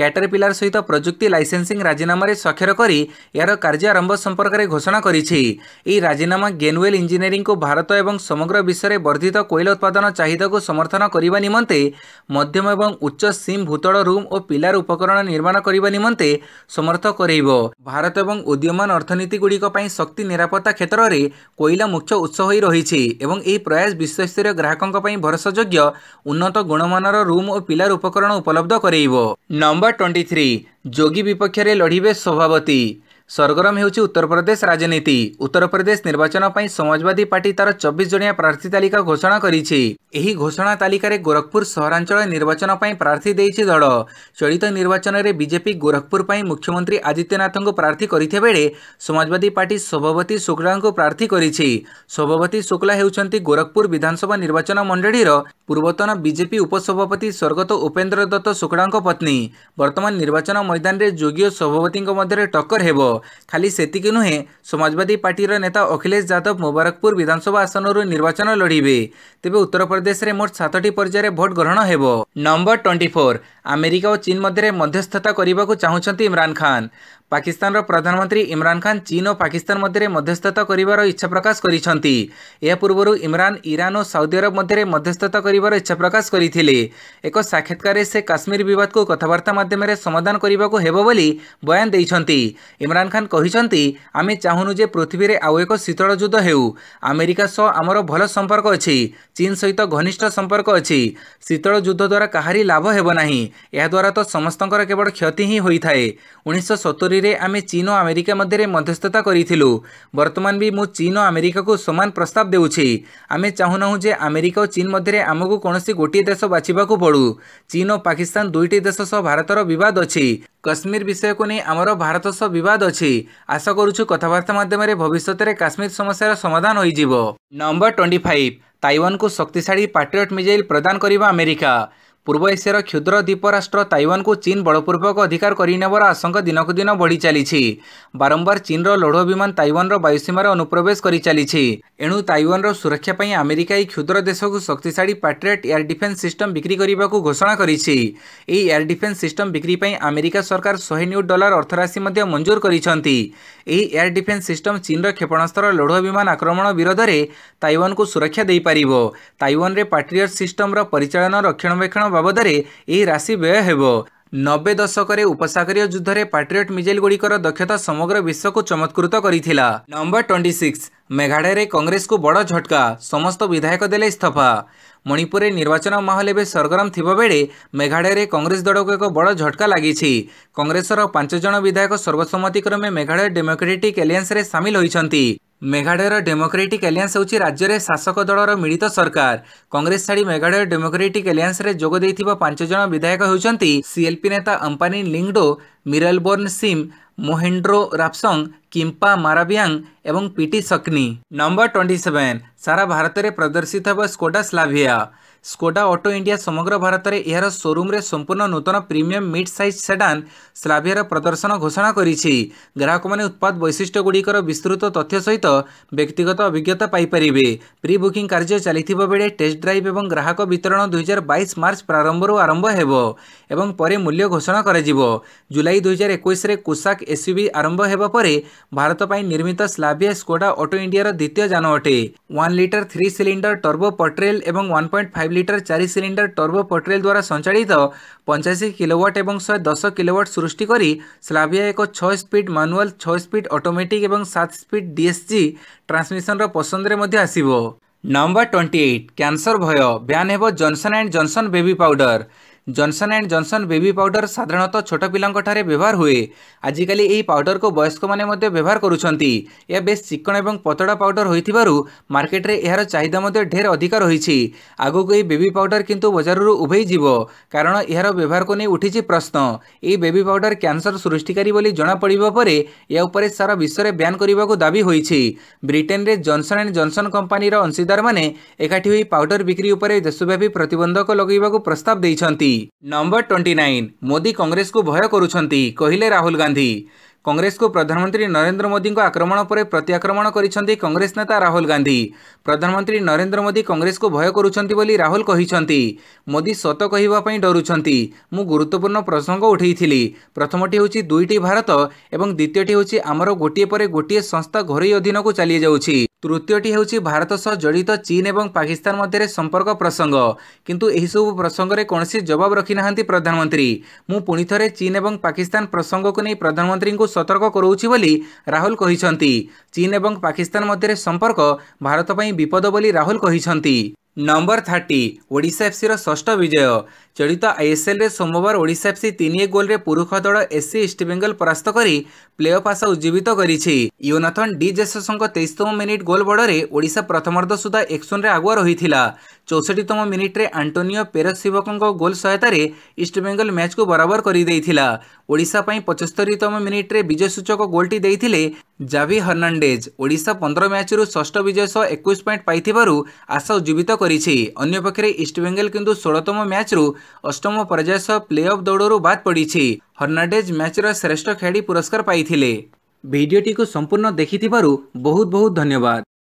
କ୍ୟାଟରପିଲାର ସହିତ ପ୍ରଯୁକ୍ତି ଲାଇସେନ୍ସିଂ ରାଜିନାମାରେ ସ୍ୱାକ୍ଷର କରି ଏହାର କାର୍ଯ୍ୟ ଆରମ୍ଭ ସମ୍ପର୍କରେ ଘୋଷଣା କରିଛି ଏହି ରାଜିନାମା ଗେନୱେଲ୍ ଇଞ୍ଜିନିୟରିଂକୁ ଭାରତ ଏବଂ ଏବଂ ସମଗ୍ର ବିଶ୍ୱରେ ବର୍ଦ୍ଧିତ କୋଇଲା ଉତ୍ପାଦନ ଚାହିଦାକୁ ସମର୍ଥନ କରିବା ନିମନ୍ତେ ମଧ୍ୟମ ଏବଂ ଉଚ୍ଚ ସିମ୍ ଭୂତଳ ରୁମ୍ ଓ ପିଲାର ଉପକରଣ ନିର୍ମାଣ କରିବା ନିମନ୍ତେ ସମର୍ଥ କରାଇବ ଭାରତ ଏବଂ ଉଦୀୟମାନ ଅର୍ଥନୀତିଗୁଡ଼ିକ ପାଇଁ ଶକ୍ତି ନିରାପତ୍ତା କ୍ଷେତ୍ରରେ କୋଇଲା ମୁଖ୍ୟ ଉତ୍ସ ହୋଇ ରହିଛି ଏବଂ ଏହି ପ୍ରୟାସ ବିଶ୍ୱସ୍ତରୀୟ ଗ୍ରାହକଙ୍କ ପାଇଁ ଭରସା ଯୋଗ୍ୟ ଉନ୍ନତ ଗୁଣମାନର ରୁମ୍ ଓ ପିଲାର ଉପକରଣ ଉପଲବ୍ଧ କରାଇବ ନମ୍ବର ଟ୍ୱେଣ୍ଟି ଥ୍ରୀ ଯୋଗୀ ବିପକ୍ଷରେ ଲଢ଼ିବେ ସଭାପତି সরগরম ହେଉଛି ଉତ୍ତରପ୍ରଦେଶ ରାଜନୀତି ଉତ୍ତରପ୍ରଦେଶ ନିର୍ବାଚନ ପାଇଁ ସମାଜବାଦୀ ପାର୍ଟି ତାର ଚବିଶ ଜଣିଆ ପ୍ରାର୍ଥୀ ତାଲିକା ଘୋଷଣା କରିଛି ଏହି ଘୋଷଣା ତାଲିକାରେ ଗୋରଖପୁର ସହରାଞ୍ଚଳ ନିର୍ବାଚନ ପାଇଁ ପ୍ରାର୍ଥୀ ଦେଇଛି ଦଳ ଚଳିତ ନିର୍ବାଚନରେ ବିଜେପି ଗୋରଖପୁର ପାଇଁ ମୁଖ୍ୟମନ୍ତ୍ରୀ ଆଦିତ୍ୟନାଥଙ୍କୁ ପ୍ରାର୍ଥୀ କରିଥିବା ବେଳେ ସମାଜବାଦୀ ପାର୍ଟି ଶୋଭବତୀ ଶୁକ୍ଲାଙ୍କୁ ପ୍ରାର୍ଥୀ କରିଛି ଶୋଭବତୀ ଶୁକ୍ଲା ହେଉଛନ୍ତି ଗୋରଖପୁର ବିଧାନସଭା ନିର୍ବାଚନ ମଣ୍ଡଳୀର ପୂର୍ବତନ ବିଜେପି ଉପସଭାପତି ସ୍ୱର୍ଗତ ଉପେନ୍ଦ୍ର ଦତ୍ତ ଶୁକ୍ଲାଙ୍କ ପତ୍ନୀ ବର୍ତ୍ତମାନ ନିର୍ବାଚନ ମୈଦାନରେ ଯୋଗୀ ଓ ଶୋଭବତୀଙ୍କ ମଧ୍ୟରେ ଟକ୍କର ହେବ ଖାଲି ସେତିକି ନୁହେଁ ସମାଜବାଦୀ ପାର୍ଟିର ନେତା ଅଖିଲେଶ ଯାଦବ ମୁବାରକପୁର ବିଧାନସଭା ଆସନରୁ ନିର୍ବାଚନ ଲଢ଼ିବେ ତେବେ ଉତ୍ତରପ୍ରଦେଶରେ ମୋଟ ସାତଟି ପର୍ଯ୍ୟାୟରେ ଭୋଟ ଗ୍ରହଣ ହେବ ନମ୍ବର ଟ୍ୱେଣ୍ଟି ଫୋର୍ ଆମେରିକା ଓ ଚୀନ୍ ମଧ୍ୟରେ ମଧ୍ୟସ୍ଥତା କରିବାକୁ ଚାହୁଁଛନ୍ତି ଇମ୍ରାନ୍ ଖାନ୍ ପାକିସ୍ତାନର ପ୍ରଧାନମନ୍ତ୍ରୀ ଇମ୍ରାନ୍ ଖାନ୍ ଚୀନ୍ ଓ ପାକିସ୍ତାନ ମଧ୍ୟରେ ମଧ୍ୟସ୍ଥତା କରିବାର ଇଚ୍ଛା ପ୍ରକାଶ କରିଛନ୍ତି ଏହା ପୂର୍ବରୁ ଇମ୍ରାନ୍ ଇରାନ୍ ଓ ସାଉଦି ଆରବ ମଧ୍ୟରେ ମଧ୍ୟସ୍ଥତା କରିବାର ଇଚ୍ଛା ପ୍ରକାଶ କରିଥିଲେ ଏକ ସାକ୍ଷାତକାରରେ ସେ କାଶ୍ମୀର ବିବାଦକୁ କଥାବାର୍ତ୍ତା ମାଧ୍ୟମରେ ସମାଧାନ କରିବାକୁ ହେବ ବୋଲି ବୟାନ ଦେଇଛନ୍ତି ଇମ୍ରାନ୍ ଖାନ୍ କହିଛନ୍ତି ଆମେ ଚାହୁଁନୁ ଯେ ପୃଥିବୀରେ ଆଉ ଏକ ଶୀତଳ ଯୁଦ୍ଧ ହେଉ ଆମେରିକା ସହ ଆମର ଭଲ ସମ୍ପର୍କ ଅଛି ଚୀନ୍ ସହିତ ଘନିଷ୍ଠ ସମ୍ପର୍କ ଅଛି ଶୀତଳ ଯୁଦ୍ଧ ଦ୍ୱାରା କାହାରି ଲାଭ ହେବ ନାହିଁ ଏହାଦ୍ୱାରା ତ ସମସ୍ତଙ୍କର କେବଳ କ୍ଷତି ହିଁ ହୋଇଥାଏ ଉଣେଇଶହ ସତୁରୀ ରେ ଆମେ ଚୀନ ଓ ଆମେରିକା ମଧ୍ୟରେ ମଧ୍ୟସ୍ଥତା କରିଥିଲୁ ବର୍ତ୍ତମାନ ବି ମୁଁ ଚୀନ ଓ ଆମେରିକାକୁ ସମାନ ପ୍ରସ୍ତାବ ଦେଉଛି ଆମେ ଚାହୁଁନାହୁଁ ଯେ ଆମେରିକା ଓ ଚୀନ ମଧ୍ୟରେ ଆମକୁ କୌଣସି ଗୋଟିଏ ଦେଶ ବାଛିବାକୁ ପଡ଼ୁ ଚୀନ ଓ ପାକିସ୍ତାନ ଦୁଇଟି ଦେଶ ସହ ଭାରତର ବିବାଦ ଅଛି କାଶ୍ମୀର ବିଷୟକୁ ନେଇ ଆମର ଭାରତ ସହ ବିବାଦ ଅଛି ଆଶା କରୁଛୁ କଥାବାର୍ତ୍ତା ମାଧ୍ୟମରେ ଭବିଷ୍ୟତରେ କାଶ୍ମୀର ସମସ୍ୟାର ସମାଧାନ ହୋଇଯିବ ନମ୍ବର ଟ୍ୱେଣ୍ଟି ଫାଇଭ୍ ତାଇୱାନକୁ ଶକ୍ତିଶାଳୀ ପାଟ୍ରିଅଟ୍ ମିଜାଇଲ୍ ପ୍ରଦାନ କରିବା ଆମେରିକା ପୂର୍ବ ଏସିଆର କ୍ଷୁଦ୍ର ଦ୍ୱୀପରାଷ୍ଟ୍ର ତାଇୱାନକୁ ଚୀନ ବଳପୂର୍ବକ ଅଧିକାର କରିନେବାର ଆଶଙ୍କା ଦିନକୁ ଦିନ ବଢ଼ି ଚାଲିଛି ବାରମ୍ବାର ଚୀନର ଲଢୁଆ ବିମାନ ତାଇୱାନର ବାୟୁସୀମାରେ ଅନୁପ୍ରବେଶ କରିଚାଲିଛି ଏଣୁ ତାଇୱାନର ସୁରକ୍ଷା ପାଇଁ ଆମେରିକା ଏହି କ୍ଷୁଦ୍ର ଦେଶକୁ ଶକ୍ତିଶାଳୀ ପାଟ୍ରେଟ୍ ଏୟାର ଡିଫେନ୍ସ ସିଷ୍ଟମ ବିକ୍ରି କରିବାକୁ ଘୋଷଣା କରିଛି ଏହି ଏୟାର ଡିଫେନ୍ସ ସିଷ୍ଟମ ବିକ୍ରି ପାଇଁ ଆମେରିକା ସରକାର ଶହେ ନିୟୁଟ ଡଲାର ଅର୍ଥରାଶି ମଧ୍ୟ ମଞ୍ଜୁର କରିଛନ୍ତି ଏହି ଏୟାର ଡିଫେନ୍ସ ସିଷ୍ଟମ ଚୀନର କ୍ଷେପଣାସ୍ତ୍ର ଲଢୁଆ ବିମାନ ଆକ୍ରମଣ ବିରୋଧରେ ତାଇୱାନକୁ ସୁରକ୍ଷା ଦେଇପାରିବ ତାଇୱାନରେ ପାଟ୍ରିଅଟ୍ ସିଷ୍ଟମର ପରିଚାଳନା ରକ୍ଷଣାବେକ୍ଷଣ ବାବଦରେ ଏହି ରାଶି ବ୍ୟୟ ହେବ ନବେ ଦଶକରେ ଉପସାଗରୀୟ ଯୁଦ୍ଧରେ ପାଟ୍ରିଅଟ୍ ଗୁଡ଼ିକର ଦକ୍ଷତା ସମଗ୍ର ବିଶ୍ୱକୁ ଚମତ୍କୃତ କରିଥିଲା ନମ୍ବର ଟ୍ୱେଣ୍ଟି ସିକ୍ସ ମେଘାଳୟରେ କଂଗ୍ରେସକୁ ବଡ଼ ଝଟକା ସମସ୍ତ ବିଧାୟକ ଦେଲେ ଇସ୍ତଫା ମଣିପୁରରେ ନିର୍ବାଚନ ମାହୋଲ ଏବେ ସରଗରମ ଥିବାବେଳେ ମେଘାଳୟରେ କଂଗ୍ରେସ ଦଳକୁ ଏକ ବଡ଼ ଝଟକା ଲାଗିଛି କଂଗ୍ରେସର ପାଞ୍ଚ ଜଣ ବିଧାୟକ ସର୍ବସମ୍ମତିକ୍ରମେ ମେଘାଳୟ ଡେମୋକ୍ରାଟିକ୍ ଆଲିଏନ୍ସରେ ସାମିଲ ହୋଇଛନ୍ତି ମେଘାଳୟର ଡେମୋକ୍ରାଟିକ୍ ଆଲିଆନ୍ସ ହେଉଛି ରାଜ୍ୟରେ ଶାସକ ଦଳର ମିଳିତ ସରକାର କଂଗ୍ରେସ ଛାଡ଼ି ମେଘାଳୟ ଡେମୋକ୍ରାଟିକ୍ ଆଲିଆନ୍ସରେ ଯୋଗ ଦେଇଥିବା ପାଞ୍ଚ ଜଣ ବିଧାୟକ ହେଉଛନ୍ତି ସିଏଲ୍ପି ନେତା ଅମ୍ପାନୀ ଲିଙ୍ଗଡୋ ମିରଲବୋର୍ଣ୍ଣ ସିମ୍ ମୋହେଣ୍ଡ୍ରୋ ରାପସଙ୍ଗ କିମ୍ପା ମାରାବିଆଙ୍ଗ ଏବଂ ପିଟି ସକ୍ନି ନମ୍ବର ଟ୍ୱେଣ୍ଟି ସେଭେନ୍ ସାରା ଭାରତରେ ପ୍ରଦର୍ଶିତ ହେବ ସ୍କୋଡାସ୍ ଲାଭିଆ ସ୍କୋଡ଼ା ଅଟୋ ଇଣ୍ଡିଆ ସମଗ୍ର ଭାରତରେ ଏହାର ଶୋରୁମ୍ରେ ସମ୍ପୂର୍ଣ୍ଣ ନୂତନ ପ୍ରିମିୟମ୍ ମିଡ୍ ସାଇଜ୍ ସେଡ଼ାନ୍ ସ୍ଲାଭିଆର ପ୍ରଦର୍ଶନ ଘୋଷଣା କରିଛି ଗ୍ରାହକମାନେ ଉତ୍ପାଦ ବୈଶିଷ୍ଟ୍ୟଗୁଡ଼ିକର ବିସ୍ତୃତ ତଥ୍ୟ ସହିତ ବ୍ୟକ୍ତିଗତ ଅଭିଜ୍ଞତା ପାଇପାରିବେ ପ୍ରି ବୁକିଂ କାର୍ଯ୍ୟ ଚାଲିଥିବା ବେଳେ ଟେଷ୍ଟ ଡ୍ରାଇଭ୍ ଏବଂ ଗ୍ରାହକ ବିତରଣ ଦୁଇହଜାର ବାଇଶ ମାର୍ଚ୍ଚ ପ୍ରାରମ୍ଭରୁ ଆରମ୍ଭ ହେବ ଏବଂ ପରେ ମୂଲ୍ୟ ଘୋଷଣା କରାଯିବ ଜୁଲାଇ ଦୁଇହଜାର ଏକୋଇଶରେ କୁଶାକ ଏସ୍ୟୁବି ଆରମ୍ଭ ହେବା ପରେ ଭାରତ ପାଇଁ ନିର୍ମିତ ସ୍ଲାଭିଆ ସ୍କୋଡ଼ା ଅଟୋ ଇଣ୍ଡିଆର ଦ୍ୱିତୀୟ ଯାନ ଅଟେ one litre three cylinder turbo petrol ଏବଂ ୱାନ୍ ପଏଣ୍ଟ ଫାଇଭ୍ লিটর চারি সিলিন্ডর টর্বো পট্রেল দ্বারা সঞ্চালিত পঞ্চাশি কিলোওয়াট এবং শহে দশ কিলোওয়াট সৃষ্টি করে স্লাভিয়া এক ছয় স্পিড ম্যানুয়াল ছয় স্পিড অটোমেটিক এবং সাত স্পিড ডিএসজি ট্রান্সমিশনর পছন্দরে মধ্যে আসব নম্বর টোয়েন্টি এইট ক্যান্সর ভয় ব্যান হব Johnson and Johnson baby powder Johnson and Johnson baby powder সাধারণত ছোট পিলাঙ্কঠারে ব্যবহার হুয়ে আজিকালি এই পাউডরকে বয়স্কমানে মধ্যে ব্যবহার করছেন এ বেশ চিকণ এবং পতড়া পাউডর হয়েছিবারু মার্কেটে এর চাহিদা মধ্যে ঢের অধিক রয়েছে আগুক এই বেবি পাউডর কিন্তু বজারু উভেই যাব কারণ এর ব্যবহারকে নিয়ে উঠিছে প্রশ্ন এই বেবি পাউডর ক্যানসর সৃষ্টিকারী বলে জনাপড়া পরে এ উপরে সারা বিশ্বের ব্যান করা দাবি হয়েছে ব্রিটেন্রে জনসন অ্যান্ড জনসন কোম্পানির অংশীদার মানে একাঠি হয়ে পাউডর বিক্রি উপরে দেশব্যাপী প্রতবন্ধক লগাইবা প্রস্তাব দিয়েছেন ନମ୍ବର ଟ୍ୱେଣ୍ଟି ନାଇନ୍ ମୋଦି କଂଗ୍ରେସକୁ ଭୟ କରୁଛନ୍ତି କହିଲେ ରାହୁଲ ଗାନ୍ଧୀ କଂଗ୍ରେସକୁ ପ୍ରଧାନମନ୍ତ୍ରୀ ନରେନ୍ଦ୍ର ମୋଦିଙ୍କ ଆକ୍ରମଣ ପରେ ପ୍ରତ୍ୟାକ୍ରମଣ କରିଛନ୍ତି କଂଗ୍ରେସ ନେତା ରାହୁଲ ଗାନ୍ଧୀ ପ୍ରଧାନମନ୍ତ୍ରୀ ନରେନ୍ଦ୍ର ମୋଦି କଂଗ୍ରେସକୁ ଭୟ କରୁଛନ୍ତି ବୋଲି ରାହୁଲ କହିଛନ୍ତି ମୋଦି ସତ କହିବା ପାଇଁ ଡରୁଛନ୍ତି ମୁଁ ଗୁରୁତ୍ୱପୂର୍ଣ୍ଣ ପ୍ରସଙ୍ଗ ଉଠାଇଥିଲି ପ୍ରଥମଟି ହେଉଛି ଦୁଇଟି ଭାରତ ଏବଂ ଦ୍ୱିତୀୟଟି ହେଉଛି ଆମର ଗୋଟିଏ ପରେ ଗୋଟିଏ ସଂସ୍ଥା ଘରୋଇ ଅଧୀନକୁ ଚାଲିଯାଉଛି ତୃତୀୟଟି ହେଉଛି ଭାରତ ସହ ଜଡ଼ିତ ଚୀନ ଏବଂ ପାକିସ୍ତାନ ମଧ୍ୟରେ ସମ୍ପର୍କ ପ୍ରସଙ୍ଗ କିନ୍ତୁ ଏହିସବୁ ପ୍ରସଙ୍ଗରେ କୌଣସି ଜବାବ ରଖିନାହାନ୍ତି ପ୍ରଧାନମନ୍ତ୍ରୀ ମୁଁ ପୁଣିଥରେ ଚୀନ ଏବଂ ପାକିସ୍ତାନ ପ୍ରସଙ୍ଗକୁ ନେଇ ପ୍ରଧାନମନ୍ତ୍ରୀଙ୍କୁ ସତର୍କ କରାଉଛି ବୋଲି ରାହୁଲ କହିଛନ୍ତି ଚୀନ ଏବଂ ପାକିସ୍ତାନ ମଧ୍ୟରେ ସମ୍ପର୍କ ଭାରତ ପାଇଁ ବିପଦ ବୋଲି ରାହୁଲ କହିଛନ୍ତି ନମ୍ବର ଥାର୍ଟି ଓଡ଼ିଶା ଏଫ୍ସିର ଷଷ୍ଠ ବିଜୟ ଚଳିତ ଆଇଏସ୍ଏଲ୍ରେ ସୋମବାର ଓଡ଼ିଶା ଏଫ୍ସି ତିନି ଏକ ଗୋଲ୍ରେ ପୁରୁଷ ଦଳ ଏସ୍ସି ଇଷ୍ଟବେଙ୍ଗଲ ପରାସ୍ତ କରି ପ୍ଲେଅଫ୍ ଆଶା ଉଜ୍ଜୀବିତ କରିଛି ୟୁନାଥନ୍ ଡି ଜେସସ୍ଙ୍କ ତେଇଶତମ ମିନିଟ୍ ଗୋଲ୍ ବଡ଼ରେ ଓଡ଼ିଶା ପ୍ରଥମାର୍ଦ୍ଧ ସୁଦ୍ଧା ଏକ ଶୂନରେ ଆଗୁଆ ରହିଥିଲା ଚଉଷଠିତମ ମିନିଟ୍ରେ ଆଣ୍ଟୋନିଓ ପେରସିବକଙ୍କ ଗୋଲ୍ ସହାୟତାରେ ଇଷ୍ଟବେଙ୍ଗଲ ମ୍ୟାଚ୍କୁ ବରାବର କରିଦେଇଥିଲା ଓଡ଼ିଶା ପାଇଁ ପଚସ୍ତରୀତମ ମିନିଟ୍ରେ ବିଜୟସୂଚକ ଗୋଲ୍ଟି ଦେଇଥିଲେ ଜାଭି ହର୍ଣ୍ଣାଣ୍ଡେଜ୍ ଓଡ଼ିଶା ପନ୍ଦର ମ୍ୟାଚ୍ରୁ ଷଷ୍ଠ ବିଜୟ ସହ ଏକୋଇଶ ପଏଣ୍ଟ ପାଇଥିବାରୁ ଆଶା ଉଜ୍ଜୀବିତ કરી છે અન્ય પખરે ઈસ્ટ બંગલ કીંતુ 16 তম મેચ રૂ অষ্টম પરજય સ પ્લેઓફ દોડરુ વાત પડી છેર્નાર્ડેઝ મેચ ર શ્રેષ્ઠ ખેડી પુરસ્કાર পাই થીલે વિડિયો ટીકુ સંપૂર્ણ દેખીતિ પરુ બહુત બહુત ધન્યવાદ